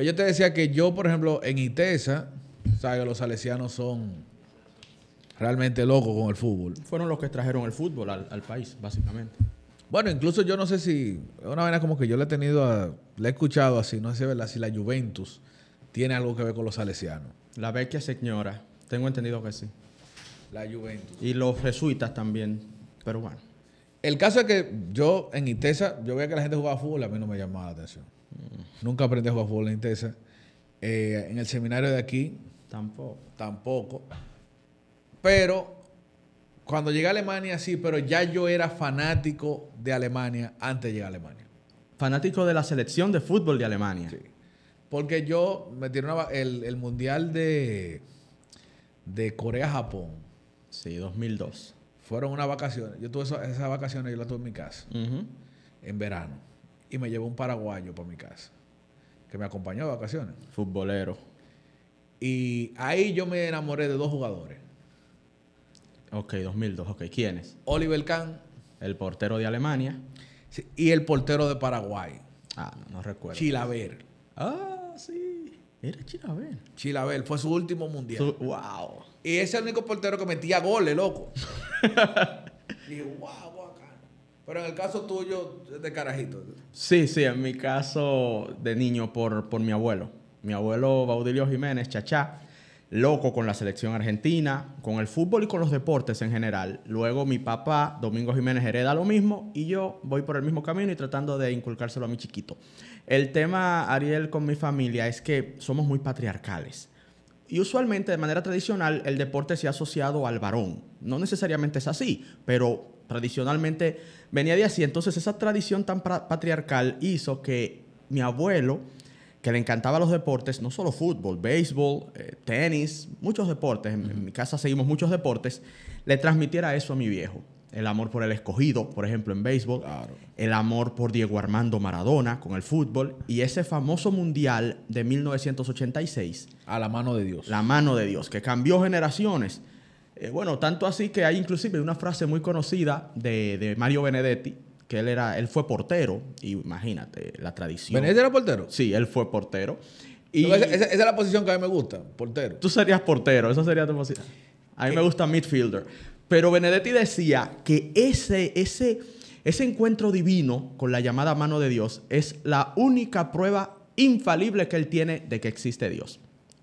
yo te decía que yo, por ejemplo, en ITESA, sabes que los salesianos son realmente locos con el fútbol. Fueron los que trajeron el fútbol al, país, básicamente. Bueno, incluso yo no sé si, una vez como que yo le he tenido, a, he escuchado así, no sé si la Juventus tiene algo que ver con los salesianos. La vecchia señora, tengo entendido que sí. La Juventus. Y los jesuitas también, pero bueno. El caso es que yo en ITESA, yo veía que la gente jugaba fútbol, a mí no me llamaba la atención. Nunca aprendí a jugar fútbol en eh, en el seminario de aquí. Tampoco. Tampoco. Pero cuando llegué a Alemania, sí, pero ya yo era fanático de Alemania antes de llegar a Alemania. Fanático de la selección de fútbol de Alemania. Sí. Porque yo me el, mundial de, de Corea-Japón. Sí, 2002. Fueron unas vacaciones. Yo tuve esas vacaciones, yo las tuve en mi casa. En verano y me llevó un paraguayo para mi casa, que me acompañó de vacaciones. Futbolero. Y ahí yo me enamoré de dos jugadores. Ok, 2002, ok. ¿Quiénes? Oliver Kahn. El portero de Alemania. y el portero de Paraguay. Ah, no, recuerdo. Chilaver. Ah, sí. Era Chilaver. Chilaver, fue su último mundial. wow. Y ese es el único portero que metía goles, loco. y wow. Pero en el caso tuyo, de carajito. Sí, sí, en mi caso de niño por, por mi abuelo. Mi abuelo Baudilio Jiménez, chachá, loco con la selección argentina, con el fútbol y con los deportes en general. Luego mi papá, Domingo Jiménez, hereda lo mismo y yo voy por el mismo camino y tratando de inculcárselo a mi chiquito. El tema, Ariel, con mi familia es que somos muy patriarcales. Y usualmente, de manera tradicional, el deporte se ha asociado al varón. No necesariamente es así, pero tradicionalmente venía de así. Entonces esa tradición tan patriarcal hizo que mi abuelo, que le encantaba los deportes, no solo fútbol, béisbol, eh, tenis, muchos deportes, en, mi casa seguimos muchos deportes, le transmitiera eso a mi viejo el amor por el escogido, por ejemplo, en béisbol, el amor por Diego Armando Maradona con el fútbol y ese famoso mundial de 1986. A la mano de Dios. La mano de Dios, que cambió generaciones. Eh, bueno, tanto así que hay inclusive una frase muy conocida de, Mario Benedetti, que él era, él fue portero, imagínate, la tradición. ¿Benedetti era portero? Sí, él fue portero. Y esa, es la posición que a mí me gusta, portero. Tú serías portero, esa sería tu posición. A mí me gusta midfielder. Pero Benedetti decía que ese, ese, ese encuentro divino con la llamada mano de Dios es la única prueba infalible que él tiene de que existe Dios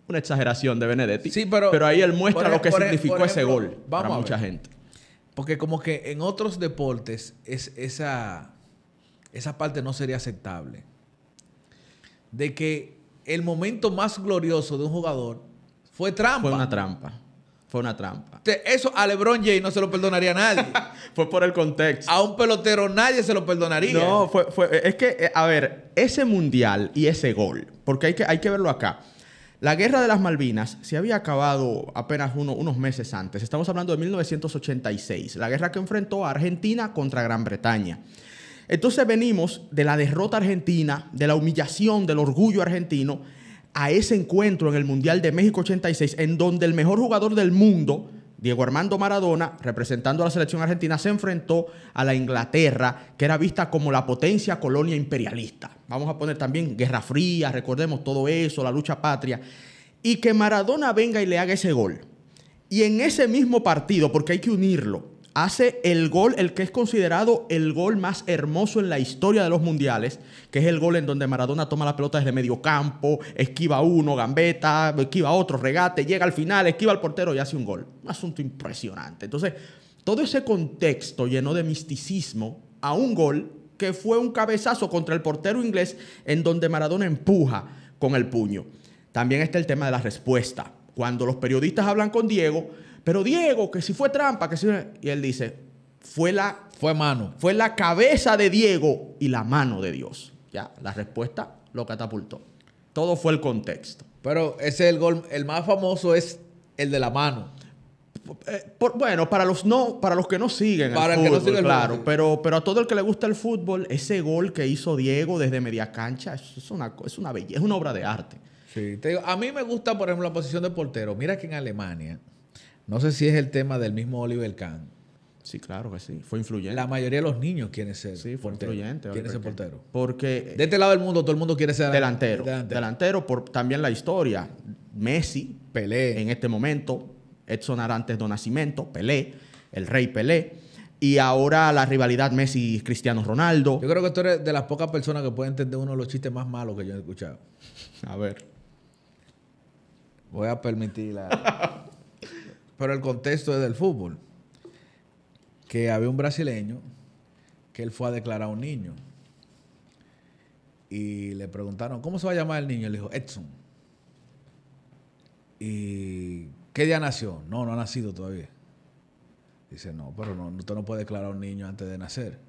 una exageración de Benedetti. Sí, pero, pero ahí él muestra lo que e-, significó ese gol vamos para mucha gente. Porque como que en otros deportes es, esa, esa parte no sería aceptable. De que el momento más glorioso de un jugador fue trampa. Fue una trampa. Fue una trampa. Eso a LeBron James no se lo perdonaría a nadie. fue por el contexto. A un pelotero nadie se lo perdonaría. No, fue, fue, es que, eh, a ver, ese mundial y ese gol, porque hay que, hay que verlo acá. La guerra de las Malvinas se había acabado apenas unos meses antes. Estamos hablando de 1986, la guerra que enfrentó a Argentina contra Gran Bretaña. Entonces venimos de la derrota argentina, de la humillación, del orgullo argentino, a ese encuentro en el Mundial de México 86, en donde el mejor jugador del mundo, Diego Armando Maradona, representando a la selección argentina, se enfrentó a la Inglaterra, que era vista como la potencia colonia imperialista vamos a poner también Guerra Fría, recordemos todo eso, la lucha patria, y que Maradona venga y le haga ese gol. Y en ese mismo partido, porque hay que unirlo, hace el gol, el que es considerado el gol más hermoso en la historia de los mundiales, que es el gol en donde Maradona toma la pelota desde medio campo, esquiva uno, gambeta, esquiva otro, regate, llega al final, esquiva al portero y hace un gol. Un asunto impresionante. Entonces, todo ese contexto lleno de misticismo a un gol que fue un cabezazo contra el portero inglés en donde Maradona empuja con el puño. También está el tema de la respuesta. Cuando los periodistas hablan con Diego, pero Diego, que si fue trampa, que si... Y él dice, fue la... Fue mano. Fue la cabeza de Diego y la mano de Dios. Ya, la respuesta lo catapultó. Todo fue el contexto. Pero ese es el gol, el más famoso es el de la mano. Eh, bueno, para los, no, para los que no siguen el, fútbol, claro, pero, pero a todo el que le gusta el fútbol, ese gol que hizo Diego desde media cancha es una, es una belleza, es una obra de arte. Sí, te digo, a mí me gusta, por ejemplo, la posición de portero. Mira que en Alemania, no sé si es el tema del mismo Oliver Kahn. Sí, claro que sí. Fue influyente. La mayoría de los niños quieren ser sí, fue influyente. Quieren ser portero. Porque... De este lado del mundo todo el mundo quiere ser delantero. Delantero, por también la historia. Messi, Pelé. En este momento, Edson Arantes do Nascimento, Pelé, el rey Pelé. Y ahora la rivalidad Messi-Cristiano Ronaldo. Yo creo que tú eres de las pocas personas que puede entender uno de los chistes más malos que yo he escuchado. A ver. Voy a permitir Pero el contexto es del fútbol. Que había un brasileño que él fue a declarar a un niño. Y le preguntaron, ¿cómo se va a llamar el niño? Y le dijo, Edson. Y ¿Qué día nació? No, no ha nacido todavía. Dice, no, pero no, usted no puede declarar a un niño antes de nacer.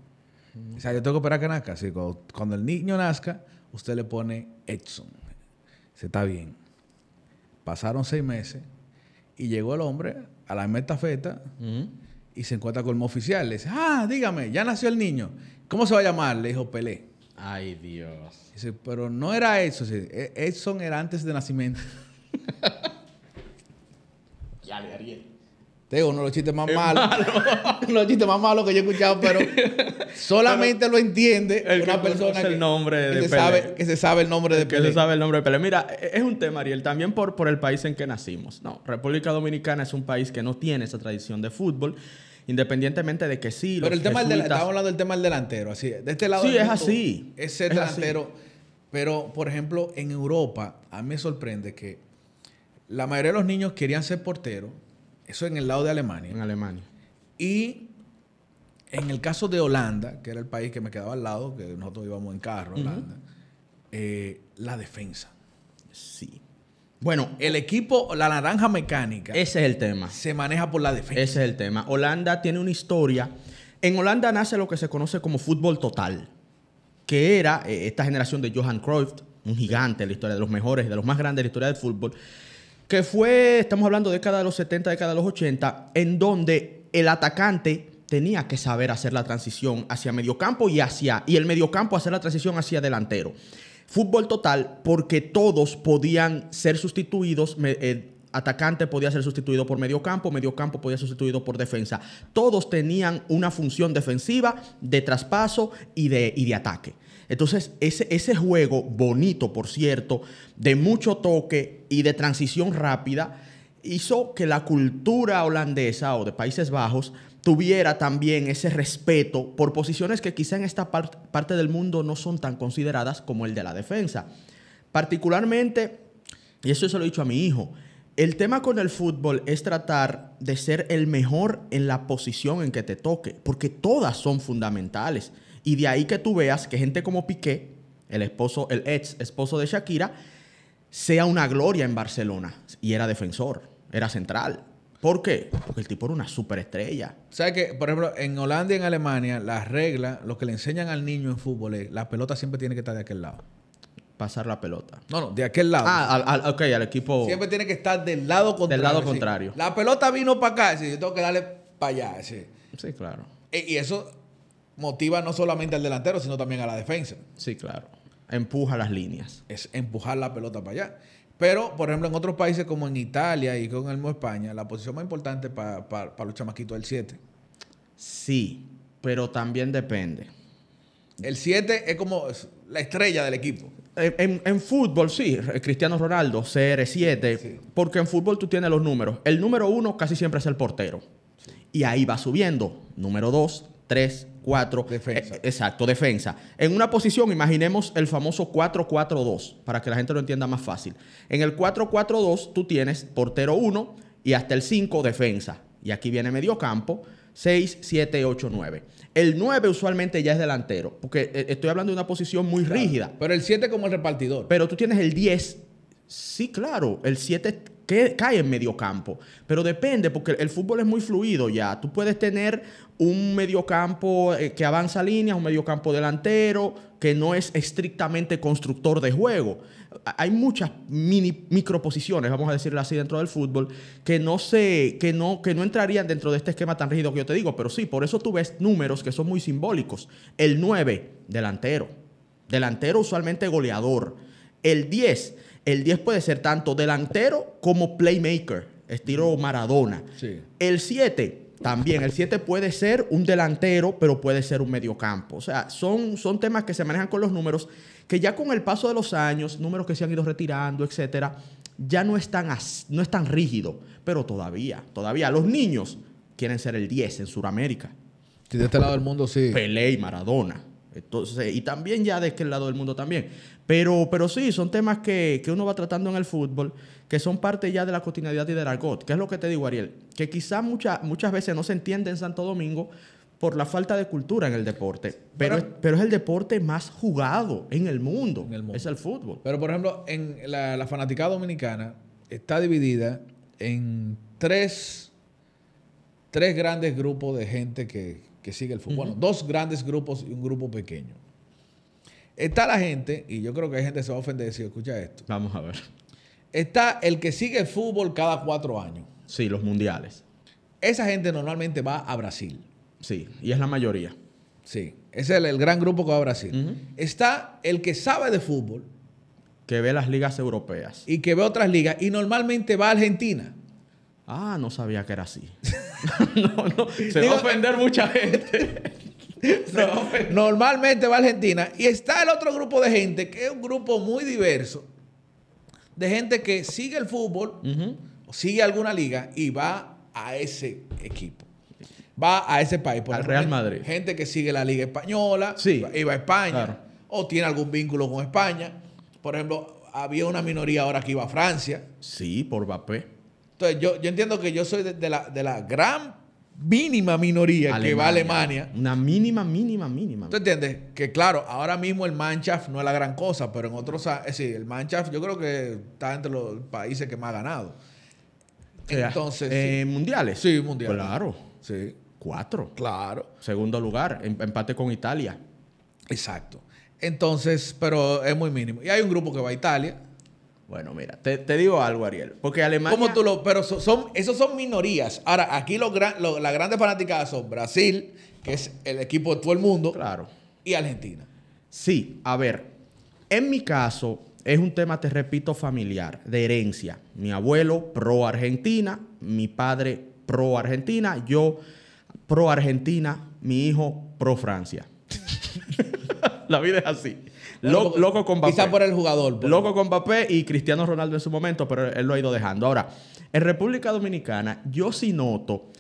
O mm. sea, ah, yo tengo que esperar que nazca. cuando, el niño nazca, usted le pone Edson. Se está bien. Pasaron seis meses y llegó el hombre a la metafeta mm. y se encuentra con el oficial. Le dice, ah, dígame, ya nació el niño. ¿Cómo se va a llamar? Le dijo Pelé. Ay, Dios. Dice, pero no era Edson. E-, Edson era antes de nacimiento. Dale, Ariel. Te uno de los chistes más malos. Malo. los chistes más malos que yo he escuchado, pero solamente lo entiende una persona que, el nombre se Sabe, el nombre de que Que se sabe el nombre de Pelé. Mira, e-, es un tema, Ariel, también por, por el país en que nacimos. No, República Dominicana es un país que no tiene esa tradición de fútbol independientemente de que sí. Pero el tema del estamos hablando del tema del delantero, así, de este lado. Sí, es así. Ese el delantero. Pero, por ejemplo, en Europa, a mí me sorprende que la mayoría de los niños querían ser porteros. Eso en el lado de Alemania. En Alemania. Y en el caso de Holanda, que era el país que me quedaba al lado, que nosotros íbamos en carro, Holanda, eh, la defensa. Sí. Bueno, el equipo, la naranja mecánica. Ese es el tema. Se maneja por la defensa. Ese es el tema. Holanda tiene una historia. En Holanda nace lo que se conoce como fútbol total, que era eh, esta generación de Johan Cruyff, un gigante en la historia, de los mejores, de los más grandes de la historia del fútbol que fue, estamos hablando década de los 70, década de los 80, en donde el atacante tenía que saber hacer la transición hacia mediocampo y hacia y el mediocampo hacer la transición hacia delantero. Fútbol total porque todos podían ser sustituidos el atacante podía ser sustituido por mediocampo, mediocampo podía ser sustituido por defensa. Todos tenían una función defensiva, de traspaso y de, y de ataque. Entonces, ese, juego bonito, por cierto, de mucho toque y de transición rápida, hizo que la cultura holandesa o de Países Bajos tuviera también ese respeto por posiciones que quizá en esta parte del mundo no son tan consideradas como el de la defensa. Particularmente, y eso se lo he dicho a mi hijo, el tema con el fútbol es tratar de ser el mejor en la posición en que te toque, porque todas son fundamentales. Y de ahí que tú veas que gente como Piqué, el esposo, el ex esposo de Shakira, sea una gloria en Barcelona. Y era defensor, era central. ¿Por qué? Porque el tipo era una superestrella. ¿Sabes que, Por ejemplo, en Holanda y en Alemania, las reglas, lo que le enseñan al niño en fútbol es la pelota siempre tiene que estar de aquel lado. Pasar la pelota. No, no, de aquel lado. Ah, al, ok, al equipo. Siempre tiene que estar del lado contrario. Del lado contrario. La pelota vino para acá, sí, yo tengo que darle para allá. Sí, claro. E, y eso motiva no solamente al delantero, sino también a la defensa. Sí, claro. Empuja las líneas. Es empujar la pelota para allá. Pero, por ejemplo, en otros países como en Italia y con el mismo España, la posición más importante para los chamaquitos es el 7. Sí, pero también depende. El 7 es como la estrella del equipo. En, fútbol, sí, eh, Cristiano Ronaldo, CR7, porque en fútbol tú tienes los números. El número uno casi siempre es el portero. Y ahí va subiendo. Número 2, 3... 4. Defensa. Eh, exacto, defensa. En una posición, imaginemos el famoso 4-4-2, para que la gente lo entienda más fácil. En el 4-4-2 tú tienes portero 1 y hasta el 5 defensa. Y aquí viene medio campo. 6, 7, 8, 9. El 9 usualmente ya es delantero, porque eh, estoy hablando de una posición muy rígida. Pero el 7 como el repartidor. Pero tú tienes el 10. Sí, claro, el 7 cae en medio campo. Pero depende, porque el fútbol es muy fluido ya. Tú puedes tener un mediocampo eh, que avanza líneas, un mediocampo delantero, que no es estrictamente constructor de juego. Hay muchas microposiciones, vamos a decirlo así, dentro del fútbol, que no se, que no, que no entrarían dentro de este esquema tan rígido que yo te digo. Pero sí, por eso tú ves números que son muy simbólicos. El 9, delantero. Delantero usualmente goleador. El 10, el 10 puede ser tanto delantero como playmaker, estilo Maradona. El 7, también el 7 puede ser un delantero, pero puede ser un mediocampo. O sea, son, son temas que se manejan con los números que ya con el paso de los años, números que se han ido retirando, etcétera, ya no están no es tan rígido, pero todavía, todavía los niños quieren ser el 10 en Sudamérica. de este lado del mundo sí. Pelé y Maradona. Entonces, y también ya de el lado del mundo también. Pero, pero sí, son temas que, uno va tratando en el fútbol, que son parte ya de la cotidianidad y la argot. ¿Qué es lo que te digo, Ariel? Que quizás muchas muchas veces no se entiende en Santo Domingo por la falta de cultura en el deporte. Pero, pero, es, el deporte más jugado en el mundo. Es el fútbol. Pero, por ejemplo, en la, la fanaticada dominicana está dividida en tres, tres grandes grupos de gente que, que sigue el fútbol. Bueno, dos grandes grupos y un grupo pequeño. Está la gente, y yo creo que hay gente que se va a ofender si escucha esto. Vamos a ver. Está el que sigue el fútbol cada cuatro años. Sí, los mundiales. Esa gente normalmente va a Brasil. Sí, y es la mayoría. Sí, ese es el, gran grupo que va a Brasil. Está el que sabe de fútbol. Que ve las ligas europeas. Y que ve otras ligas. Y normalmente va a Argentina. Ah, no sabía que era así. no, no. Se va a ofender mucha gente. normalmente va a Argentina. Y está el otro grupo de gente, que es un grupo muy diverso, de gente que sigue el fútbol, sigue alguna liga y va a ese equipo. Va a ese país. Por Al Real Madrid. Gente que sigue la Liga Española, sí. iba a España, o tiene algún vínculo con España. Por ejemplo, había una minoría ahora que iba a Francia. Sí, por Mbappé. Entonces, yo, yo entiendo que yo soy de, la, de la gran mínima minoría que va a Alemania. Una mínima, mínima, mínima. ¿Tú entiendes? Que claro, ahora mismo el Mannschaft no es la gran cosa, pero en otros... Ah, es decir, el Mannschaft yo creo que está entre los países que más ha ganado. Entonces... Eh, ¿Mundiales? Sí, mundiales. Claro. Sí. Cuatro. Claro. Segundo lugar, em, empate con Italia. Exacto. Entonces, pero es muy mínimo. Y hay un grupo que va a Italia, bueno, mira, te, digo algo, Ariel. Porque Alemania. ¿Cómo tú lo.? Pero son, esos son minorías. Ahora, aquí las grandes fanáticas son Brasil, que es el equipo de todo el mundo. Claro. Y Argentina. Sí, a ver. En mi caso, es un tema, te repito, familiar, de herencia. Mi abuelo pro Argentina, mi padre pro Argentina, yo pro Argentina, mi hijo pro Francia. La vida es así loco con Mbappé. por el jugador. loco con Mbappé y Cristiano Ronaldo en su momento, pero él lo ha ido dejando. Ahora, en República Dominicana, yo sí noto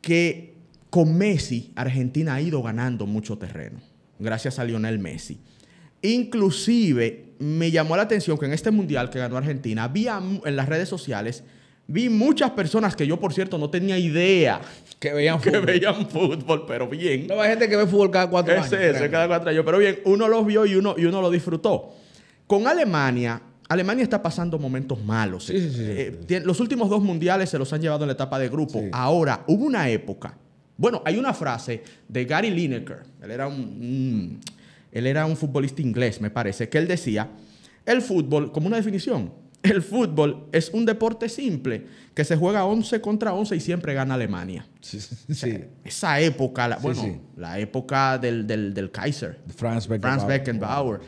que con Messi, Argentina ha ido ganando mucho terreno, gracias a Lionel Messi. Inclusive, me llamó la atención que en este mundial que ganó Argentina, había en las redes sociales Vi muchas personas que yo, por cierto, no tenía idea que veían que veían fútbol, pero bien. No, hay gente que ve fútbol cada cuatro es Eso, cada cuatro años. Pero bien, uno los vio y uno, y uno lo disfrutó. Con Alemania, Alemania está pasando momentos malos. Eh. Eh, los últimos dos mundiales se los han llevado en la etapa de grupo. Ahora, hubo una época. Bueno, hay una frase de Gary Lineker. Él era un, él era un futbolista inglés, me parece, que él decía, el fútbol, como una definición, el fútbol es un deporte simple que se juega 11 contra 11 y siempre gana Alemania. Sí, Esa época, la, bueno, la época del, del, del Kaiser. Franz Franz Beckenbauer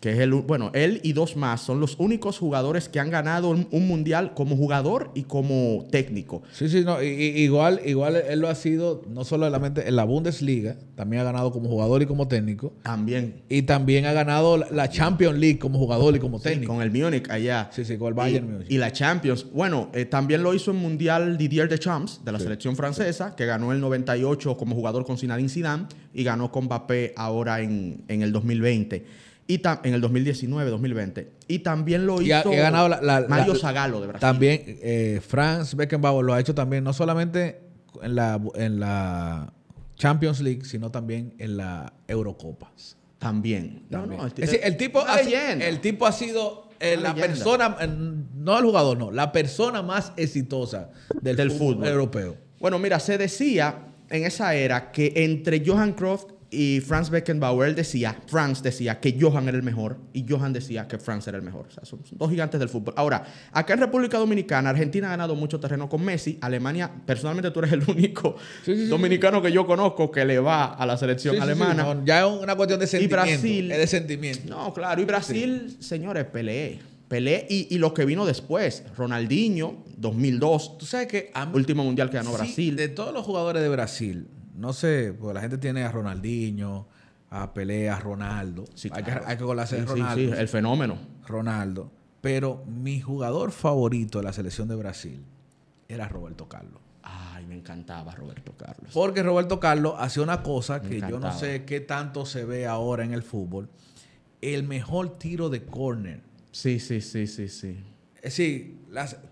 que es el, bueno, él y dos más son los únicos jugadores que han ganado un mundial como jugador y como técnico. Sí, sí, no, igual, igual él lo ha sido no solamente en la Bundesliga, también ha ganado como jugador y como técnico. También. Y también ha ganado la Champions League como jugador y como técnico. con el Munich allá. Sí, sí, con el Bayern y, Y la Champions. Bueno, eh, también lo hizo en Mundial Didier Deschamps de la selección francesa, que ganó el 98 como jugador con Zinedine Zidane y ganó con Mbappé ahora en, en el 2020. Y en el 2019, 2020. Y también lo hizo Mario Zagalo de Brasil. También eh, Franz Beckenbauer lo ha hecho también, no solamente en la, en la Champions League, sino también en la Eurocopa. También. el, tipo, ha, el tipo ha sido eh, la persona, eh, no el jugador, no, la persona más exitosa del, fútbol, europeo. Bueno, mira, se decía en esa era que entre Johan Croft y Franz Beckenbauer decía, Franz decía que Johan era el mejor y Johan decía que Franz era el mejor. O sea, son dos gigantes del fútbol. Ahora, acá en República Dominicana, Argentina ha ganado mucho terreno con Messi. Alemania, personalmente tú eres el único dominicano que yo conozco que le va a la selección alemana. ya es una cuestión de sentimiento. Y Brasil. Es de sentimiento. No, claro. Y Brasil, señores, peleé. peleé y, lo que vino después, Ronaldinho, 2002. Tú sabes que... Último mundial que ganó Brasil. De todos los jugadores de Brasil, no sé, porque la gente tiene a Ronaldinho, a Pelea, a Ronaldo. hay, que, hay, que, Ronaldo. Sí, el fenómeno. Ronaldo. Pero mi jugador favorito de la selección de Brasil era Roberto Carlos. Ay, me encantaba Roberto Carlos. Porque Roberto Carlos hacía una cosa que yo no sé qué tanto se ve ahora en el fútbol. El mejor tiro de córner. Sí, sí, sí, sí, sí. Es eh,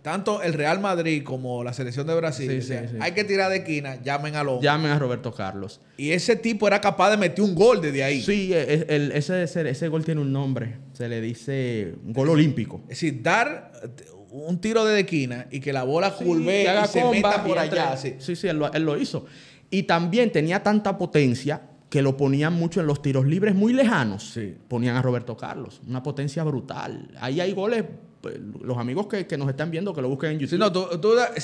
tanto el Real Madrid como la selección de Brasil, hay que tirar de esquina, llamen a los... Llamen a Roberto Carlos. Y ese tipo era capaz de meter un gol desde ahí. Sí, e, e, ese, gol tiene un nombre, se le dice un gol olímpico. Es decir, dar eh, un tiro de esquina y que la bola curve y, se meta por allá. Sí, sí, él lo, él lo hizo. Y también tenía tanta potencia que lo ponían mucho en los tiros libres muy lejanos. Sí. Ponían a Roberto Carlos, una potencia brutal. Ahí hay goles pues, los amigos que, nos están viendo que lo busquen en YouTube. no, tú,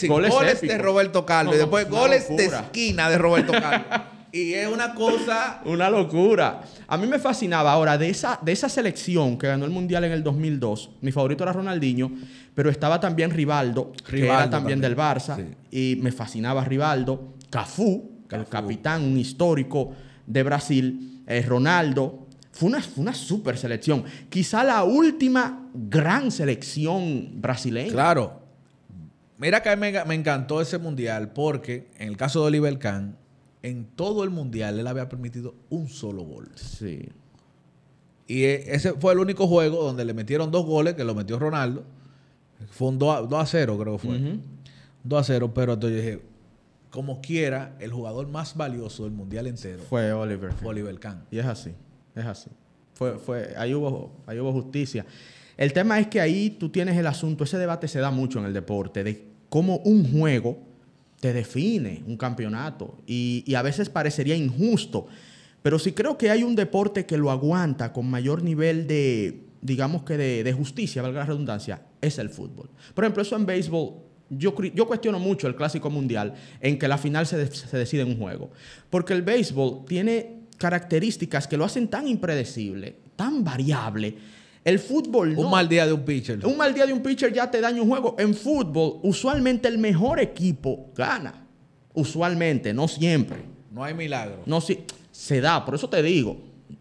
goles, de este Roberto Carlos y después goles de esquina de Roberto Carlos. y es una cosa. una locura. A mí me fascinaba. Ahora, de esa, de esa selección que ganó el mundial en el 2002, mi favorito era Ronaldinho, pero estaba también Rivaldo, Rivaldo era también, del Barça. Y me fascinaba Rivaldo. Cafú, el capitán, un histórico de Brasil. Eh, Ronaldo, fue una, super selección. Quizá la última gran selección brasileña. Claro. Mira que a me, encantó ese mundial porque en el caso de Oliver Kahn, en todo el mundial él había permitido un solo gol. Sí. Y e, ese fue el único juego donde le metieron dos goles, que lo metió Ronaldo. Fue un 2 a, 0, creo que fue. 2 a 0, pero entonces dije, como quiera, el jugador más valioso del mundial entero fue Oliver, fue Oliver Kahn. Y es así. Es así. Fue, fue, ahí, hubo, hubo justicia. El tema es que ahí tú tienes el asunto, ese debate se da mucho en el deporte, de cómo un juego te define un campeonato. Y, y a veces parecería injusto. Pero si creo que hay un deporte que lo aguanta con mayor nivel de, digamos que de, de, justicia, valga la redundancia, es el fútbol. Por ejemplo, eso en béisbol, yo, yo cuestiono mucho el clásico mundial en que la final se, se decide en un juego. Porque el béisbol tiene características que lo hacen tan impredecible, tan variable. El fútbol. No. Un mal día de un pitcher. Un mal día de un pitcher ya te daña un juego. En fútbol, usualmente el mejor equipo gana. Usualmente, no siempre. No hay milagro. No se da, por eso te digo,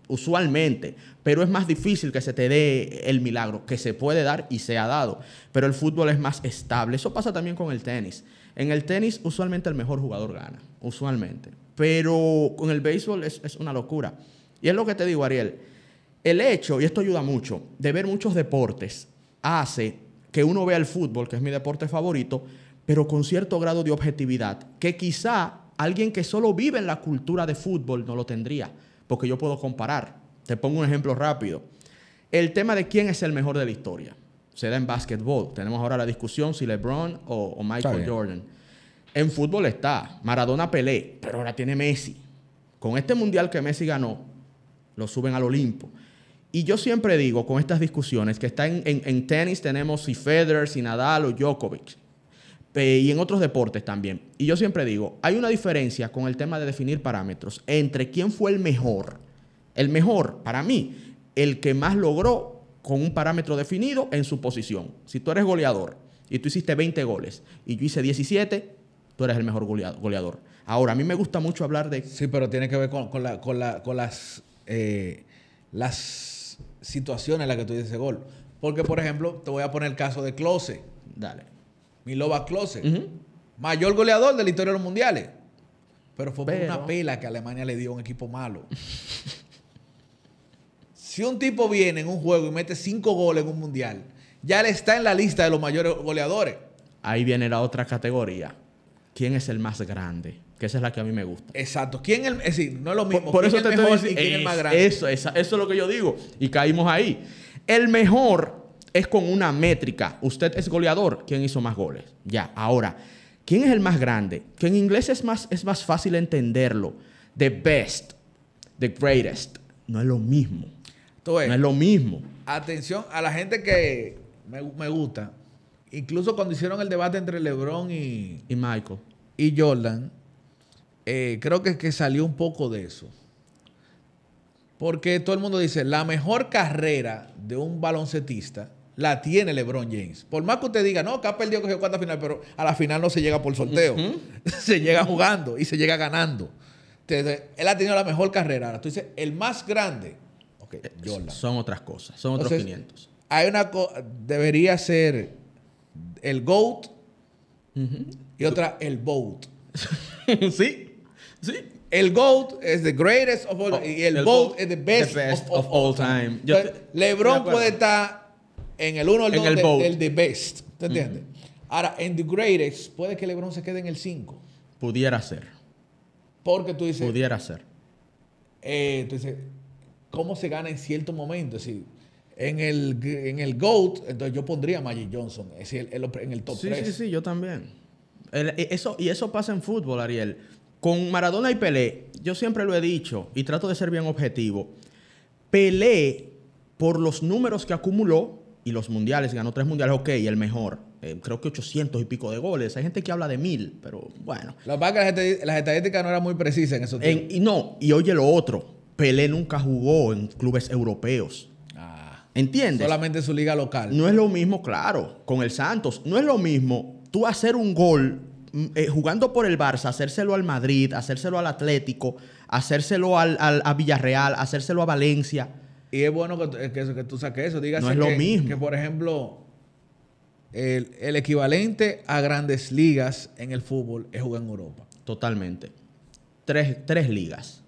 usualmente. Pero es más difícil que se te dé el milagro, que se puede dar y se ha dado. Pero el fútbol es más estable. Eso pasa también con el tenis. En el tenis, usualmente el mejor jugador gana. Usualmente. Pero con el béisbol es, una locura. Y es lo que te digo, Ariel. El hecho, y esto ayuda mucho, de ver muchos deportes hace que uno vea el fútbol, que es mi deporte favorito, pero con cierto grado de objetividad, que quizá alguien que solo vive en la cultura de fútbol no lo tendría, porque yo puedo comparar. Te pongo un ejemplo rápido. El tema de quién es el mejor de la historia. Se da en básquetbol. Tenemos ahora la discusión si LeBron o Michael Jordan en fútbol está Maradona Pelé, pero ahora tiene Messi. Con este mundial que Messi ganó, lo suben al Olimpo. Y yo siempre digo con estas discusiones que está en, tenis tenemos si Federer, si Nadal o Djokovic. y en otros deportes también. Y yo siempre digo, hay una diferencia con el tema de definir parámetros entre quién fue el mejor. El mejor, para mí, el que más logró con un parámetro definido en su posición. Si tú eres goleador y tú hiciste 20 goles y yo hice 17, tú eres el mejor goleador. Ahora, a mí me gusta mucho hablar de... Sí, pero tiene que ver con, eh, las, situaciones en las que tú dices gol. Porque, por ejemplo, te voy a poner el caso de Close. Dale. Milova Close. Mayor goleador de la historia de los mundiales. Pero fue por una pela que Alemania le dio a un equipo malo. si un tipo viene en un juego y mete cinco goles en un mundial, ya le está en la lista de los mayores goleadores. Ahí viene la otra categoría quién es el más grande. Que esa es la que a mí me gusta. Exacto. ¿Quién es decir, no es lo mismo. Por, eso es te estoy diciendo, quién es el más grande. Eso, es lo que yo digo. Y caímos ahí. El mejor es con una métrica. Usted es goleador. ¿Quién hizo más goles? Ya. Ahora, ¿quién es el más grande? Que en inglés es más, es más fácil entenderlo. The best, the greatest. No es lo mismo. no es lo mismo. Atención a la gente que me, me gusta incluso cuando hicieron el debate entre LeBron y, y Michael y Jordan, eh, creo que, que salió un poco de eso. Porque todo el mundo dice, la mejor carrera de un baloncetista la tiene LeBron James. Por más que usted diga, no, que ha perdido que cuarta final, pero a la final no se llega por sorteo. se llega jugando y se llega ganando. él ha tenido la mejor carrera. Ahora tú dices, el más grande. Eh, Jordan. Son otras cosas, son otros 500. Hay una debería ser el GOAT y otra el BOAT. sí, sí. El GOAT es the greatest of all oh, y el, BOAT es the best, of, all time. LeBron puede estar en el 1 o el 2 del de, the best, ¿te entiendes? Ahora, en the greatest puede que LeBron se quede en el 5. Pudiera ser. Porque tú dices Pudiera ser. entonces eh, ¿cómo se gana en cierto momento? Es en el, en el GOAT, entonces yo pondría a Magic Johnson es en el top sí, 3. Sí, sí, yo también. E, eso, y eso pasa en fútbol, Ariel. Con Maradona y Pelé, yo siempre lo he dicho y trato de ser bien objetivo. Pelé, por los números que acumuló y los mundiales, ganó tres mundiales, ok, el mejor. Eh, creo que 800 y pico de goles. Hay gente que habla de mil, pero bueno. Lo las estadísticas no eran muy precisas en esos tiempos. y no, y oye lo otro. Pelé nunca jugó en clubes europeos. ¿Entiendes? Solamente su liga local. No es lo mismo, claro, con el Santos. No es lo mismo tú hacer un gol mm, eh, jugando por el Barça, hacérselo al Madrid, hacérselo al Atlético, hacérselo al, a Villarreal, hacérselo a Valencia. Y es bueno que, tú eh, saques eso. Dígase no es lo mismo. Que, por ejemplo, el, equivalente a grandes ligas en el fútbol es jugar en Europa. Totalmente. Tres, tres ligas.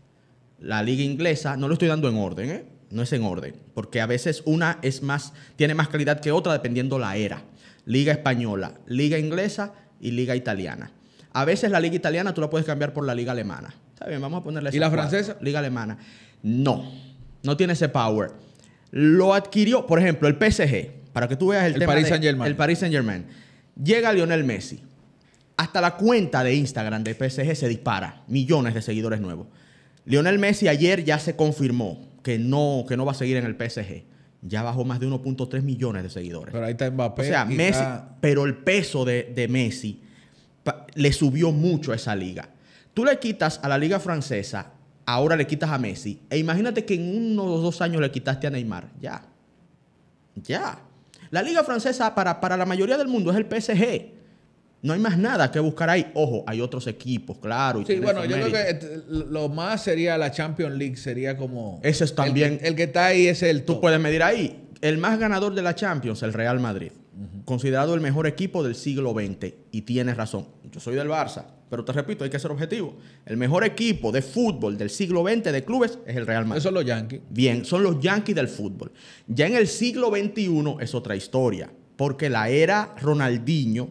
La liga inglesa, no lo estoy dando en orden, ¿eh? no es en orden, porque a veces una es más, tiene más calidad que otra dependiendo la era. Liga española, liga inglesa y liga italiana. A veces la liga italiana tú la puedes cambiar por la liga alemana. Está bien, vamos a ponerle. ¿Y la francesa? Liga alemana. No, no tiene ese power. Lo adquirió, por ejemplo, el PSG, para que tú veas el, el Paris El Paris Saint Germain. Llega Lionel Messi. Hasta la cuenta de Instagram de PSG se dispara. Millones de seguidores nuevos. Lionel Messi ayer ya se confirmó que no, que no va a seguir en el PSG. Ya bajó más de 1.3 millones de seguidores. Pero ahí está O Messi, pero el peso de, Messi le subió mucho a esa liga. Tú le quitas a la liga francesa, ahora le quitas a Messi. E imagínate que en uno o dos años le quitaste a Neymar. Ya. Ya. La liga francesa para, para la mayoría del mundo es el PSG. No hay más nada que buscar ahí. Ojo, hay otros equipos, claro. sí, bueno, yo creo que eh, lo más sería la Champions League, sería como... Ese es también... El que, está ahí es el... Tú puedes medir ahí. El más ganador de la Champions, el Real Madrid. Considerado el mejor equipo del siglo XX. Y tienes razón. Yo soy del Barça. Pero te repito, hay que ser objetivo. El mejor equipo de fútbol del siglo XX de clubes es el Real Madrid. Eso son los Yankees. Bien, son los Yankees del fútbol. Ya en el siglo XXI es otra historia. Porque la era Ronaldinho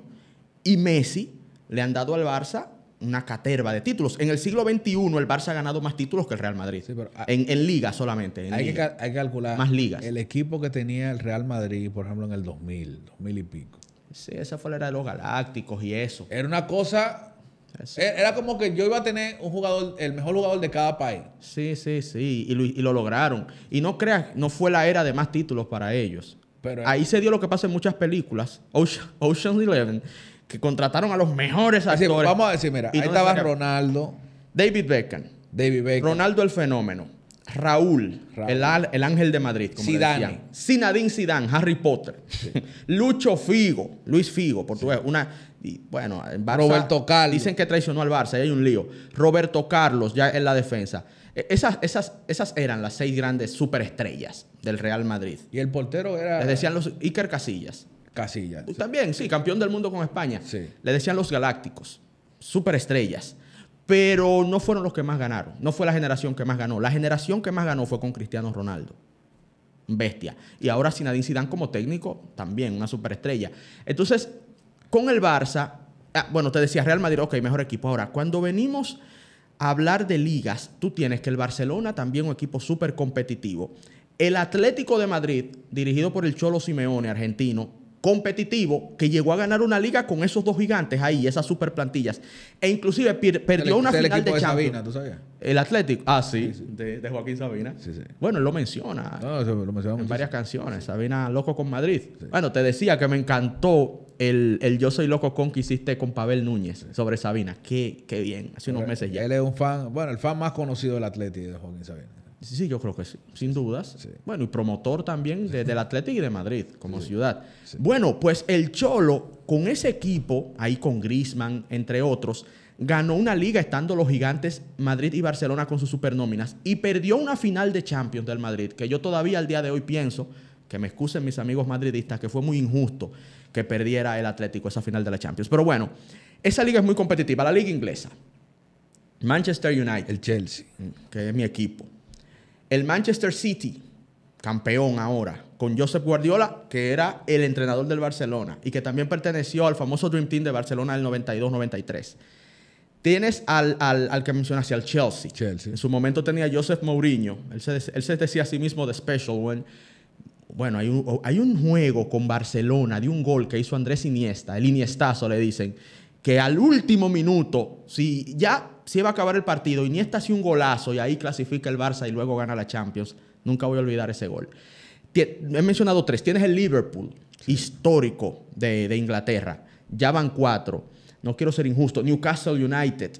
y Messi le han dado al Barça una caterva de títulos. En el siglo XXI el Barça ha ganado más títulos que el Real Madrid. Ah, en, en liga solamente. hay, Que, calcular. Más ligas. El equipo que tenía el Real Madrid, por ejemplo, en el 2000, 2000 y pico. Sí, esa fue la era de los galácticos y eso. Era una cosa... E, era como que yo iba a tener un jugador, el mejor jugador de cada país. Sí, sí, sí. Y lo, lograron. Y no creas, no fue la era de más títulos para ellos. Pero, Ahí se dio lo que pasa en muchas películas. Ocean, Ocean's Eleven que contrataron a los mejores actores. vamos a decir, mira, ahí estaba Ronaldo. David Beckham. David Beckham. Ronaldo el fenómeno. Raúl, El, ángel de Madrid, Zidane. Sinadín Sidán, Harry Potter. Lucho Figo, Luis Figo, portugués. Una, bueno, el Barça, Roberto Carlos. Dicen que traicionó al Barça, ahí hay un lío. Roberto Carlos, ya en la defensa. E, esas, esas, esas eran las seis grandes superestrellas del Real Madrid. Y el portero era. Les decían los Iker Casillas. Casillas. También, sí, campeón del mundo con España. Le decían los galácticos, superestrellas. Pero no fueron los que más ganaron. No fue la generación que más ganó. La generación que más ganó fue con Cristiano Ronaldo. Bestia. Y ahora Sinadín Zidane como técnico, también una superestrella. Entonces, con el Barça, ah, bueno, te decía Real Madrid, ok, mejor equipo. Ahora, cuando venimos a hablar de ligas, tú tienes que el Barcelona también un equipo súper competitivo. El Atlético de Madrid, dirigido por el Cholo Simeone, argentino, competitivo que llegó a ganar una liga con esos dos gigantes ahí, esas super plantillas. E inclusive perdió una final de, Champions. Sabina, ¿tú sabías? El Atlético, ah, sí, De, Joaquín Sabina. bueno, lo menciona en varias canciones. Sabina Loco con Madrid. Bueno, te decía que me encantó el, Yo Soy Loco con que hiciste con Pavel Núñez sobre Sabina. Qué, qué bien, hace unos meses ya. Él es un fan, bueno, el fan más conocido del Atlético de Joaquín Sabina. Sí, yo creo que sí, sin dudas. Bueno, y promotor también del Atlético y de Madrid como ciudad. Bueno, pues el Cholo, con ese equipo, ahí con Grisman, entre otros, ganó una liga estando los gigantes Madrid y Barcelona con sus supernóminas y perdió una final de Champions del Madrid, que yo todavía al día de hoy pienso, que me excusen mis amigos madridistas, que fue muy injusto que perdiera el Atlético esa final de la Champions. Pero bueno, esa liga es muy competitiva, la liga inglesa. Manchester United. El Chelsea. Mm, que es mi equipo. El Manchester City, campeón ahora, con Josep Guardiola, que era el entrenador del Barcelona y que también perteneció al famoso Dream Team de Barcelona del 92-93. Tienes al, que mencionaste, al Chelsea. Chelsea. En su momento tenía Josep Mourinho. Él se, decía a sí mismo de Special Bueno, hay un, hay un juego con Barcelona de un gol que hizo Andrés Iniesta, el Iniestazo le dicen, que al último minuto, si ya si va a acabar el partido, y Iniesta hace un golazo y ahí clasifica el Barça y luego gana la Champions. Nunca voy a olvidar ese gol. He mencionado tres. Tienes el Liverpool, histórico de, Inglaterra. Ya van cuatro. No quiero ser injusto. Newcastle United,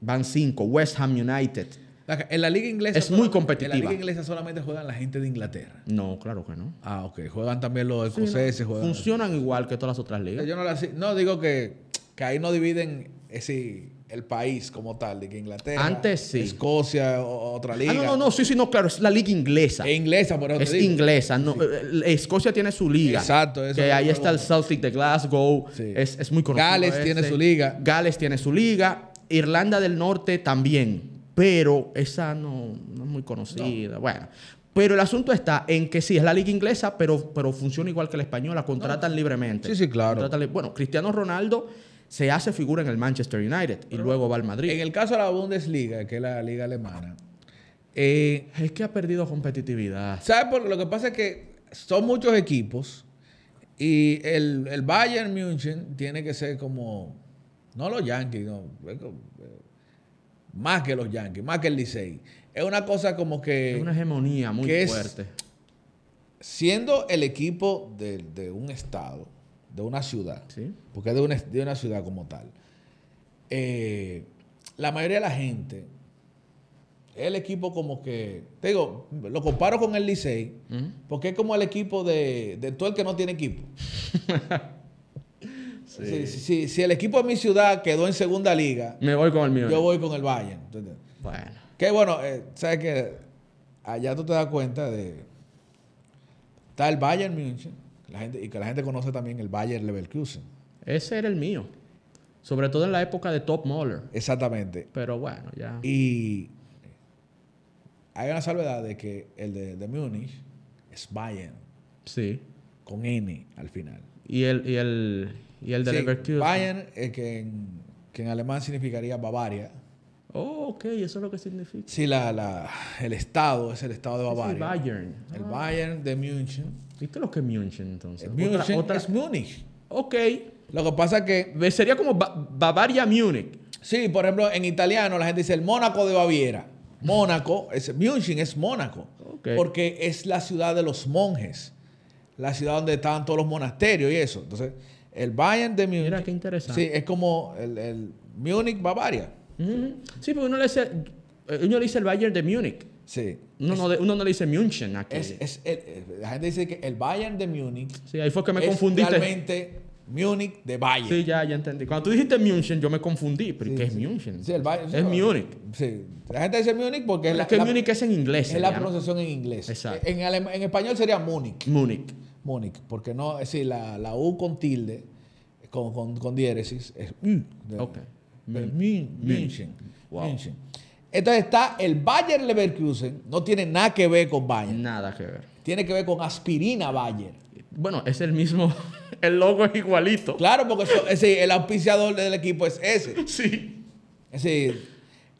van cinco. West Ham United. En la liga inglesa es muy competitiva. En la liga inglesa solamente juegan la gente de Inglaterra. No, claro que no. Ah, ok. Juegan también los escoceses. Funcionan igual que todas las otras ligas. Yo no, no digo que, que ahí no dividen ese eh, el país como tal, de que Inglaterra, Antes sí. Escocia, otra liga. Ah, no, no, no, sí, sí, no, claro, es la liga inglesa. Es inglesa, por Es inglesa, no, eh, Escocia tiene su liga. Exacto, eso. Que ahí está el Celtic de Glasgow, sí. es, muy conocido. Gales tiene su liga. Gales tiene su liga, Irlanda del Norte también, pero esa no, no es muy conocida. Bueno, pero el asunto está en que sí, es la liga inglesa, pero, pero funciona igual que la española, contratan libremente. Sí, sí, claro. bueno, Cristiano Ronaldo se hace figura en el Manchester United y luego va al Madrid. En el caso de la Bundesliga, que es la liga alemana, eh, es que ha perdido competitividad. ¿Sabes? Porque lo que pasa es que son muchos equipos y el, Bayern München tiene que ser como, no los Yankees, no, eh, más que los Yankees, más que el Licey. Es una cosa como que... Es una hegemonía muy fuerte. siendo el equipo de un estado, de una ciudad, ¿Sí? porque es de una, ciudad como tal, eh, la mayoría de la gente, el equipo como que, te digo, lo comparo con el Licey, porque es como el equipo de, todo el que no tiene equipo. si, el equipo de mi ciudad quedó en segunda liga, me voy con el mío. Yo voy con el Bayern. Bueno. Que bueno, eh, sabes que allá tú te das cuenta de está el Bayern München la gente, y que la gente conoce también el Bayer Leverkusen. Ese era el mío. Sobre todo en la época de Top Muller. Exactamente. Pero bueno, ya. Y hay una salvedad de que el de, Múnich es Bayern. Sí. Con N al final. Y el, y el, de Leverkusen. Bayern, eh, que, en, que en alemán significaría Bavaria. Oh, ok, eso es lo que significa. Sí, la, el estado es el estado de Bavaria. el Bayern. El ah. Bayern de Múnich ¿Viste lo que es München entonces? München es Múnich. Ok. Lo que pasa es que. Sería como Bavaria Múnich. Sí, por ejemplo, en italiano la gente dice el Mónaco de Baviera. Mónaco, es, München es Mónaco. Porque es la ciudad de los monjes. La ciudad donde estaban todos los monasterios y eso. Entonces, el Bayern de Múnich. Mira qué interesante. Sí, es como el, el Múnich Bavaria. Sí, porque uno le dice. Uno le dice el Bayern de Múnich. Sí. Uno, no, le dice München aquí. Es, la gente dice que el Bayern de Múnich. Sí, ahí fue que me confundiste. Realmente Múnich de Bayern. Sí, ya, ya entendí. Cuando tú dijiste München, yo me confundí. ¿Pero qué es München? Sí, el Bayern. Es Múnich. Sí. La gente dice Múnich porque es la. Es que es en inglés. Es la pronunciación en inglés. Exacto. En, español sería Múnich. Múnich. Múnich, porque no, es decir, la, la U con tilde, con, con, diéresis, es. Mm, Ok. okay. München. Wow. Entonces está el Bayer Leverkusen, no tiene nada que ver con Bayern. Nada que ver. Tiene que ver con aspirina Bayer. Bueno, es el mismo, el logo es igualito. Claro, porque el auspiciador del equipo es ese. Sí. Es decir,